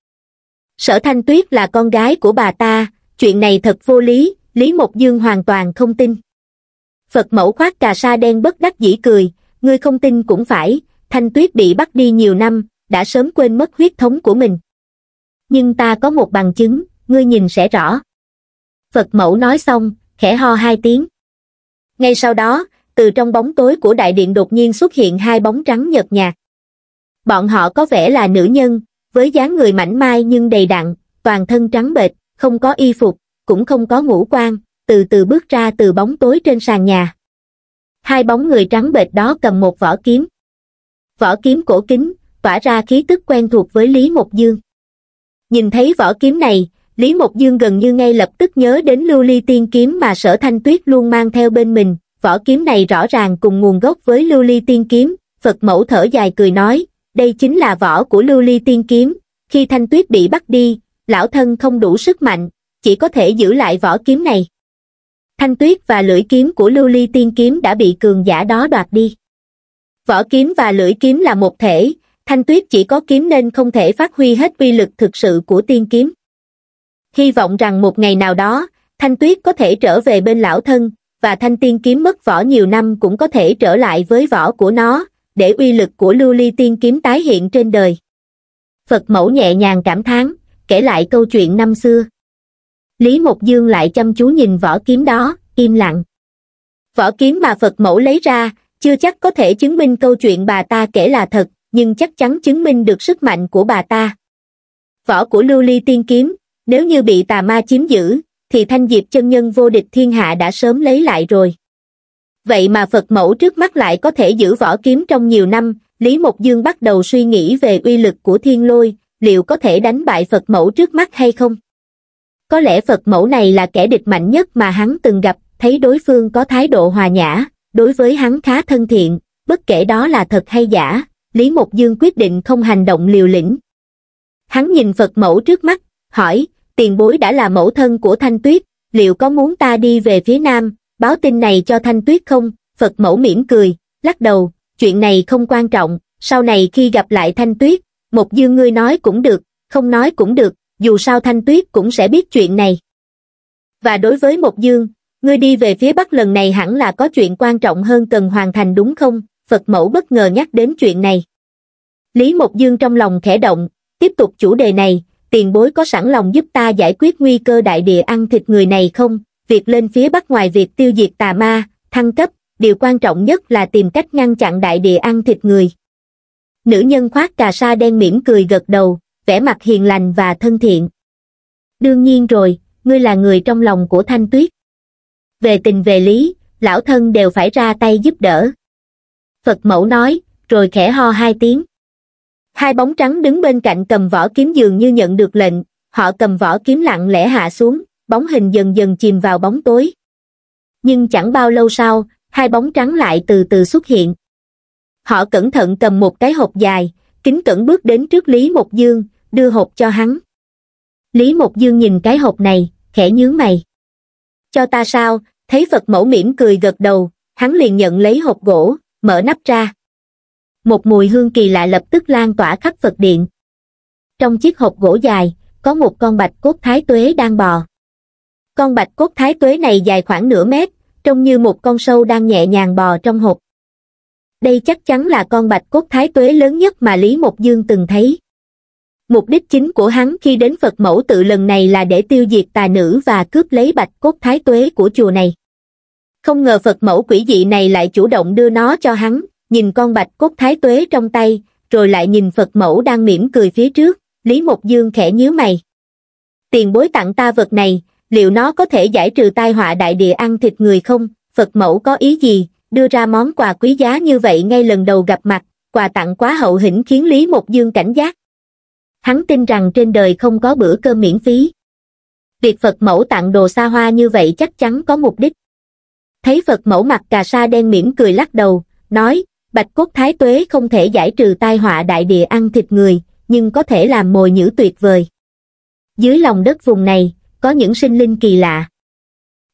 Speaker 1: Sở Thanh Tuyết là con gái của bà ta, chuyện này thật vô lý, Lý Mộc Dương hoàn toàn không tin. Phật mẫu khoác cà sa đen bất đắc dĩ cười, ngươi không tin cũng phải, Thanh Tuyết bị bắt đi nhiều năm, đã sớm quên mất huyết thống của mình. Nhưng ta có một bằng chứng, ngươi nhìn sẽ rõ. Phật mẫu nói xong, khẽ ho hai tiếng. Ngay sau đó, từ trong bóng tối của đại điện đột nhiên xuất hiện hai bóng trắng nhợt nhạt. Bọn họ có vẻ là nữ nhân, với dáng người mảnh mai nhưng đầy đặn, toàn thân trắng bệch, không có y phục, cũng không có ngũ quan, từ từ bước ra từ bóng tối trên sàn nhà. Hai bóng người trắng bệch đó cầm một vỏ kiếm. Vỏ kiếm cổ kính, tỏa ra khí tức quen thuộc với Lý Mộc Dương. Nhìn thấy vỏ kiếm này, Lý Mộc Dương gần như ngay lập tức nhớ đến lưu ly tiên kiếm mà sở thanh tuyết luôn mang theo bên mình, vỏ kiếm này rõ ràng cùng nguồn gốc với lưu ly tiên kiếm, Phật mẫu thở dài cười nói, đây chính là vỏ của lưu ly tiên kiếm, khi thanh tuyết bị bắt đi, lão thân không đủ sức mạnh, chỉ có thể giữ lại vỏ kiếm này. Thanh tuyết và lưỡi kiếm của lưu ly tiên kiếm đã bị cường giả đó đoạt đi. Vỏ kiếm và lưỡi kiếm là một thể, thanh tuyết chỉ có kiếm nên không thể phát huy hết uy lực thực sự của tiên kiếm hy vọng rằng một ngày nào đó, Thanh Tuyết có thể trở về bên lão thân, và Thanh Tiên kiếm mất vỏ nhiều năm cũng có thể trở lại với vỏ của nó, để uy lực của lưu ly tiên kiếm tái hiện trên đời. Phật mẫu nhẹ nhàng cảm thán, kể lại câu chuyện năm xưa. Lý Mộc Dương lại chăm chú nhìn vỏ kiếm đó, im lặng. Vỏ kiếm mà Phật mẫu lấy ra, chưa chắc có thể chứng minh câu chuyện bà ta kể là thật, nhưng chắc chắn chứng minh được sức mạnh của bà ta. Vỏ của lưu ly tiên kiếm, nếu như bị tà ma chiếm giữ, thì thanh diệp chân nhân vô địch thiên hạ đã sớm lấy lại rồi. Vậy mà Phật mẫu trước mắt lại có thể giữ võ kiếm trong nhiều năm, Lý Mộc Dương bắt đầu suy nghĩ về uy lực của thiên lôi, liệu có thể đánh bại Phật mẫu trước mắt hay không? Có lẽ Phật mẫu này là kẻ địch mạnh nhất mà hắn từng gặp, thấy đối phương có thái độ hòa nhã, đối với hắn khá thân thiện, bất kể đó là thật hay giả, Lý Mộc Dương quyết định không hành động liều lĩnh. Hắn nhìn Phật mẫu trước mắt, hỏi, tiền bối đã là mẫu thân của Thanh Tuyết, liệu có muốn ta đi về phía Nam, báo tin này cho Thanh Tuyết không? Phật mẫu mỉm cười, lắc đầu, chuyện này không quan trọng, sau này khi gặp lại Thanh Tuyết, một dương ngươi nói cũng được, không nói cũng được, dù sao Thanh Tuyết cũng sẽ biết chuyện này. Và đối với một dương, ngươi đi về phía Bắc lần này hẳn là có chuyện quan trọng hơn cần hoàn thành đúng không? Phật mẫu bất ngờ nhắc đến chuyện này. Lý Mộc Dương trong lòng khẽ động, tiếp tục chủ đề này, tiền bối có sẵn lòng giúp ta giải quyết nguy cơ đại địa ăn thịt người này không? Việc lên phía bắc ngoài việc tiêu diệt tà ma, thăng cấp, điều quan trọng nhất là tìm cách ngăn chặn đại địa ăn thịt người. Nữ nhân khoác cà sa đen mỉm cười gật đầu, vẻ mặt hiền lành và thân thiện. Đương nhiên rồi, ngươi là người trong lòng của Thanh Tuyết. Về tình về lý, lão thân đều phải ra tay giúp đỡ. Phật mẫu nói, rồi khẽ ho hai tiếng hai bóng trắng đứng bên cạnh cầm vỏ kiếm dường như nhận được lệnh họ cầm vỏ kiếm lặng lẽ hạ xuống bóng hình dần dần chìm vào bóng tối nhưng chẳng bao lâu sau hai bóng trắng lại từ từ xuất hiện họ cẩn thận cầm một cái hộp dài kính cẩn bước đến trước lý mộc dương đưa hộp cho hắn lý mộc dương nhìn cái hộp này khẽ nhướng mày cho ta sao thấy phật mẫu mỉm cười gật đầu hắn liền nhận lấy hộp gỗ mở nắp ra một mùi hương kỳ lạ lập tức lan tỏa khắp Phật điện. Trong chiếc hộp gỗ dài, có một con bạch cốt thái tuế đang bò. Con bạch cốt thái tuế này dài khoảng nửa mét, trông như một con sâu đang nhẹ nhàng bò trong hộp. Đây chắc chắn là con bạch cốt thái tuế lớn nhất mà Lý Mộc Dương từng thấy. Mục đích chính của hắn khi đến Phật mẫu tự lần này là để tiêu diệt tà nữ và cướp lấy bạch cốt thái tuế của chùa này. Không ngờ Phật mẫu quỷ dị này lại chủ động đưa nó cho hắn, nhìn con bạch cốt thái tuế trong tay rồi lại nhìn phật mẫu đang mỉm cười phía trước lý mộc dương khẽ nhíu mày tiền bối tặng ta vật này liệu nó có thể giải trừ tai họa đại địa ăn thịt người không phật mẫu có ý gì đưa ra món quà quý giá như vậy ngay lần đầu gặp mặt quà tặng quá hậu hĩnh khiến lý mộc dương cảnh giác hắn tin rằng trên đời không có bữa cơm miễn phí việc phật mẫu tặng đồ xa hoa như vậy chắc chắn có mục đích thấy phật mẫu mặc cà sa đen mỉm cười lắc đầu nói bạch cốt thái tuế không thể giải trừ tai họa đại địa ăn thịt người, nhưng có thể làm mồi nhữ tuyệt vời. Dưới lòng đất vùng này, có những sinh linh kỳ lạ.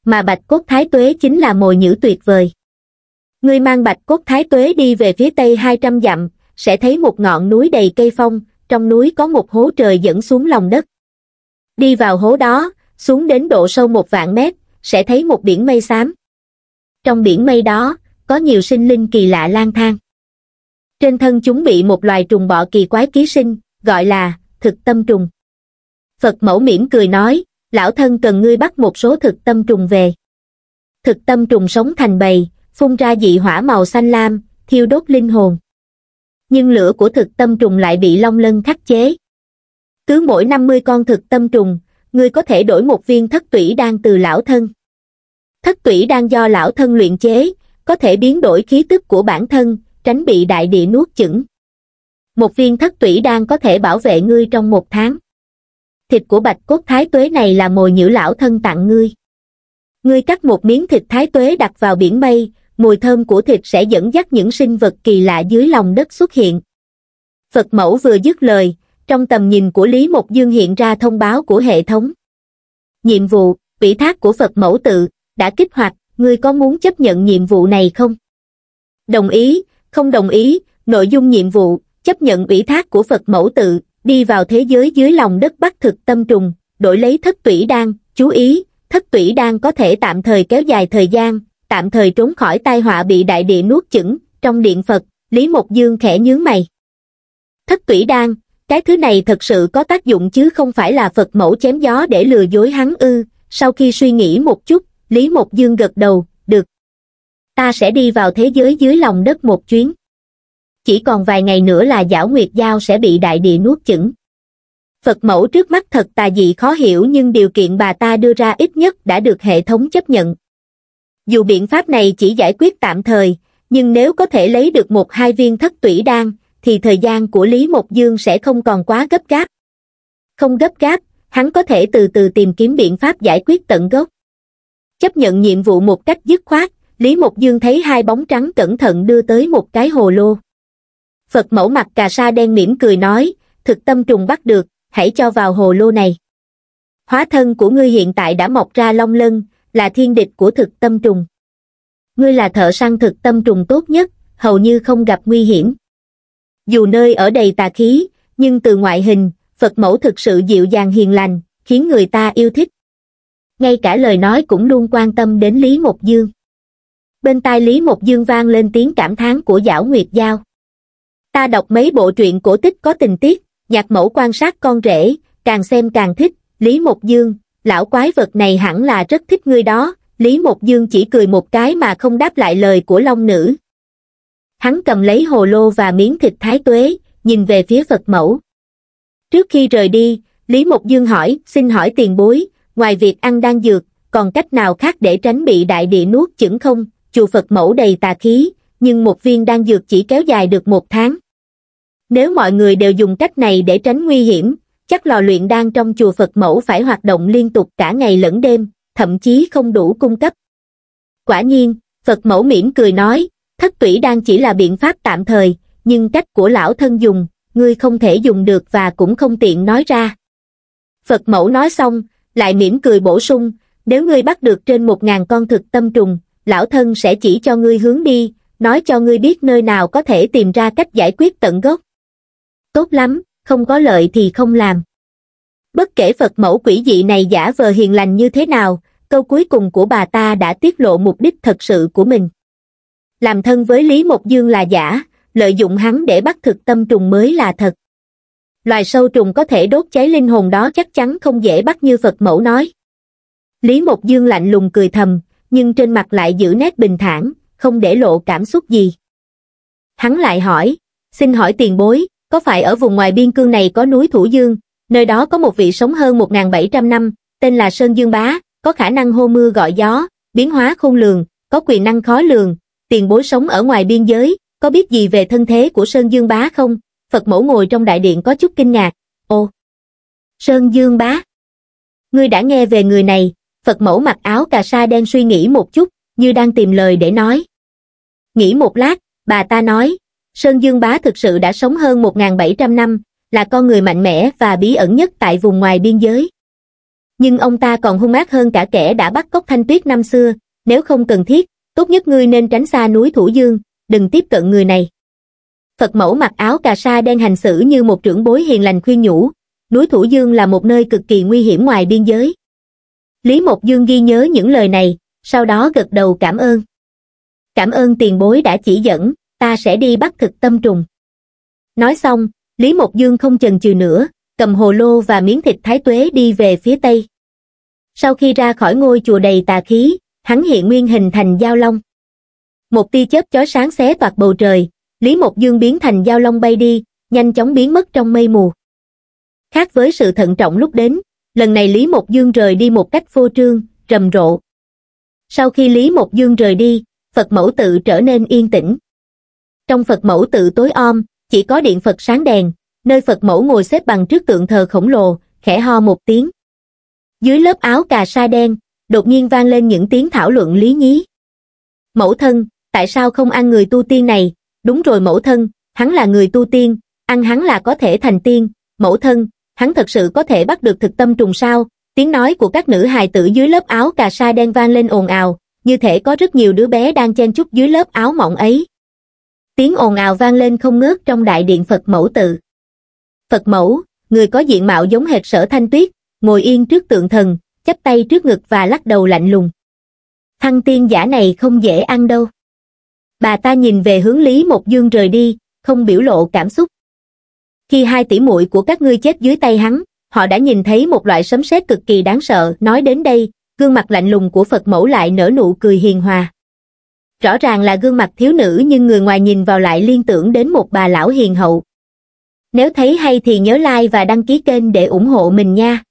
Speaker 1: Mà bạch cốt thái tuế chính là mồi nhữ tuyệt vời. Ngươi mang bạch cốt thái tuế đi về phía tây 200 dặm, sẽ thấy một ngọn núi đầy cây phong, trong núi có một hố trời dẫn xuống lòng đất. Đi vào hố đó, xuống đến độ sâu một vạn mét, sẽ thấy một biển mây xám. Trong biển mây đó, có nhiều sinh linh kỳ lạ lang thang. Trên thân chúng bị một loài trùng bọ kỳ quái ký sinh, gọi là thực tâm trùng. Phật mẫu mỉm cười nói, lão thân cần ngươi bắt một số thực tâm trùng về. Thực tâm trùng sống thành bầy, phun ra dị hỏa màu xanh lam, thiêu đốt linh hồn. Nhưng lửa của thực tâm trùng lại bị long lân khắc chế. Cứ mỗi 50 con thực tâm trùng, ngươi có thể đổi một viên thất tủy đan từ lão thân. Thất tủy đan do lão thân luyện chế, có thể biến đổi khí tức của bản thân, tránh bị đại địa nuốt chửng. Một viên thất tủy đan có thể bảo vệ ngươi trong một tháng. Thịt của bạch cốt thái tuế này là mồi nhữ lão thân tặng ngươi. Ngươi cắt một miếng thịt thái tuế đặt vào biển mây, mùi thơm của thịt sẽ dẫn dắt những sinh vật kỳ lạ dưới lòng đất xuất hiện. Phật mẫu vừa dứt lời, trong tầm nhìn của Lý Mộc Dương hiện ra thông báo của hệ thống. Nhiệm vụ, ủy thác của Phật mẫu tự, đã kích hoạt, ngươi có muốn chấp nhận nhiệm vụ này không? Đồng ý, không đồng ý, nội dung nhiệm vụ, chấp nhận ủy thác của Phật Mẫu Tự, đi vào thế giới dưới lòng đất bắt thực tâm trùng, đổi lấy thất tủy đan, chú ý, thất tủy đan có thể tạm thời kéo dài thời gian, tạm thời trốn khỏi tai họa bị đại địa nuốt chửng, trong điện Phật, Lý Mộc Dương khẽ nhướng mày. Thất tủy đan, cái thứ này thật sự có tác dụng chứ không phải là Phật mẫu chém gió để lừa dối hắn ư, sau khi suy nghĩ một chút, Lý Mộc Dương gật đầu, được. Ta sẽ đi vào thế giới dưới lòng đất một chuyến. Chỉ còn vài ngày nữa là Giảo Nguyệt Giao sẽ bị đại địa nuốt chửng. Phật mẫu trước mắt thật tà dị khó hiểu nhưng điều kiện bà ta đưa ra ít nhất đã được hệ thống chấp nhận. Dù biện pháp này chỉ giải quyết tạm thời, nhưng nếu có thể lấy được một hai viên thất tủy đan, thì thời gian của Lý Mộc Dương sẽ không còn quá gấp gáp. Không gấp gáp, hắn có thể từ từ tìm kiếm biện pháp giải quyết tận gốc chấp nhận nhiệm vụ một cách dứt khoát lý mộc dương thấy hai bóng trắng cẩn thận đưa tới một cái hồ lô phật mẫu mặt cà sa đen mỉm cười nói thực tâm trùng bắt được hãy cho vào hồ lô này hóa thân của ngươi hiện tại đã mọc ra long lân là thiên địch của thực tâm trùng ngươi là thợ săn thực tâm trùng tốt nhất hầu như không gặp nguy hiểm dù nơi ở đầy tà khí nhưng từ ngoại hình phật mẫu thực sự dịu dàng hiền lành khiến người ta yêu thích ngay cả lời nói cũng luôn quan tâm đến Lý Mộc Dương. Bên tai Lý Mộc Dương vang lên tiếng cảm thán của Giảo Nguyệt Giao. Ta đọc mấy bộ truyện cổ tích có tình tiết, nhạc mẫu quan sát con rể, càng xem càng thích, Lý Mộc Dương, lão quái vật này hẳn là rất thích ngươi đó, Lý Mộc Dương chỉ cười một cái mà không đáp lại lời của Long Nữ. Hắn cầm lấy hồ lô và miếng thịt thái tuế, nhìn về phía Phật mẫu. Trước khi rời đi, Lý Mộc Dương hỏi, xin hỏi tiền bối, ngoài việc ăn đan dược, còn cách nào khác để tránh bị đại địa nuốt chửng không? Chùa Phật mẫu đầy tà khí, nhưng một viên đan dược chỉ kéo dài được một tháng. Nếu mọi người đều dùng cách này để tránh nguy hiểm, chắc lò luyện đan trong chùa Phật mẫu phải hoạt động liên tục cả ngày lẫn đêm, thậm chí không đủ cung cấp. Quả nhiên, Phật mẫu mỉm cười nói, thất tủy đan chỉ là biện pháp tạm thời, nhưng cách của lão thân dùng, ngươi không thể dùng được và cũng không tiện nói ra. Phật mẫu nói xong, lại mỉm cười bổ sung, nếu ngươi bắt được trên một ngàn con thực tâm trùng, lão thân sẽ chỉ cho ngươi hướng đi, nói cho ngươi biết nơi nào có thể tìm ra cách giải quyết tận gốc. Tốt lắm, không có lợi thì không làm. Bất kể Phật mẫu quỷ dị này giả vờ hiền lành như thế nào, câu cuối cùng của bà ta đã tiết lộ mục đích thật sự của mình. Làm thân với Lý Mộc Dương là giả, lợi dụng hắn để bắt thực tâm trùng mới là thật loài sâu trùng có thể đốt cháy linh hồn đó chắc chắn không dễ bắt như Phật mẫu nói. Lý Mộc Dương lạnh lùng cười thầm, nhưng trên mặt lại giữ nét bình thản, không để lộ cảm xúc gì. Hắn lại hỏi, xin hỏi tiền bối, có phải ở vùng ngoài biên cương này có núi Thủ Dương, nơi đó có một vị sống hơn 1.700 năm, tên là Sơn Dương Bá, có khả năng hô mưa gọi gió, biến hóa khôn lường, có quyền năng khó lường, tiền bối sống ở ngoài biên giới, có biết gì về thân thế của Sơn Dương Bá không? Phật mẫu ngồi trong đại điện có chút kinh ngạc. Ô! Sơn Dương Bá! Ngươi đã nghe về người này, Phật mẫu mặc áo cà sa đen suy nghĩ một chút, như đang tìm lời để nói. Nghĩ một lát, bà ta nói, Sơn Dương Bá thực sự đã sống hơn 1.700 năm, là con người mạnh mẽ và bí ẩn nhất tại vùng ngoài biên giới. Nhưng ông ta còn hung ác hơn cả kẻ đã bắt cóc thanh tuyết năm xưa, nếu không cần thiết, tốt nhất ngươi nên tránh xa núi Thủ Dương, đừng tiếp cận người này. Phật mẫu mặc áo cà sa đen hành xử như một trưởng bối hiền lành khuyên nhủ, núi Thủ Dương là một nơi cực kỳ nguy hiểm ngoài biên giới. Lý Mộc Dương ghi nhớ những lời này, sau đó gật đầu cảm ơn. Cảm ơn tiền bối đã chỉ dẫn, ta sẽ đi bắt thực tâm trùng. Nói xong, Lý Mộc Dương không chần chừ nữa, cầm hồ lô và miếng thịt thái tuế đi về phía tây. Sau khi ra khỏi ngôi chùa đầy tà khí, hắn hiện nguyên hình thành giao long. Một tia chớp chói sáng xé toạc bầu trời, Lý Mộc Dương biến thành giao long bay đi, nhanh chóng biến mất trong mây mù. Khác với sự thận trọng lúc đến, lần này Lý Mộc Dương rời đi một cách vô trương, rầm rộ. Sau khi Lý Mộc Dương rời đi, Phật mẫu tự trở nên yên tĩnh. Trong Phật mẫu tự tối om, chỉ có điện Phật sáng đèn, nơi Phật mẫu ngồi xếp bằng trước tượng thờ khổng lồ, khẽ ho một tiếng. Dưới lớp áo cà sa đen, đột nhiên vang lên những tiếng thảo luận lý nhí. Mẫu thân, tại sao không ăn người tu tiên này, đúng rồi mẫu thân, hắn là người tu tiên, ăn hắn là có thể thành tiên, mẫu thân, hắn thật sự có thể bắt được thực tâm trùng sao, tiếng nói của các nữ hài tử dưới lớp áo cà sa đen vang lên ồn ào, như thể có rất nhiều đứa bé đang chen chúc dưới lớp áo mỏng ấy. Tiếng ồn ào vang lên không ngớt trong đại điện Phật mẫu tự. Phật mẫu, người có diện mạo giống hệt sở thanh tuyết, ngồi yên trước tượng thần, chắp tay trước ngực và lắc đầu lạnh lùng. Thăng tiên giả này không dễ ăn đâu bà ta nhìn về hướng lý một dương rời đi không biểu lộ cảm xúc khi hai tỷ muội của các ngươi chết dưới tay hắn họ đã nhìn thấy một loại sấm sét cực kỳ đáng sợ nói đến đây gương mặt lạnh lùng của phật mẫu lại nở nụ cười hiền hòa rõ ràng là gương mặt thiếu nữ nhưng người ngoài nhìn vào lại liên tưởng đến một bà lão hiền hậu nếu thấy hay thì nhớ like và đăng ký kênh để ủng hộ mình nha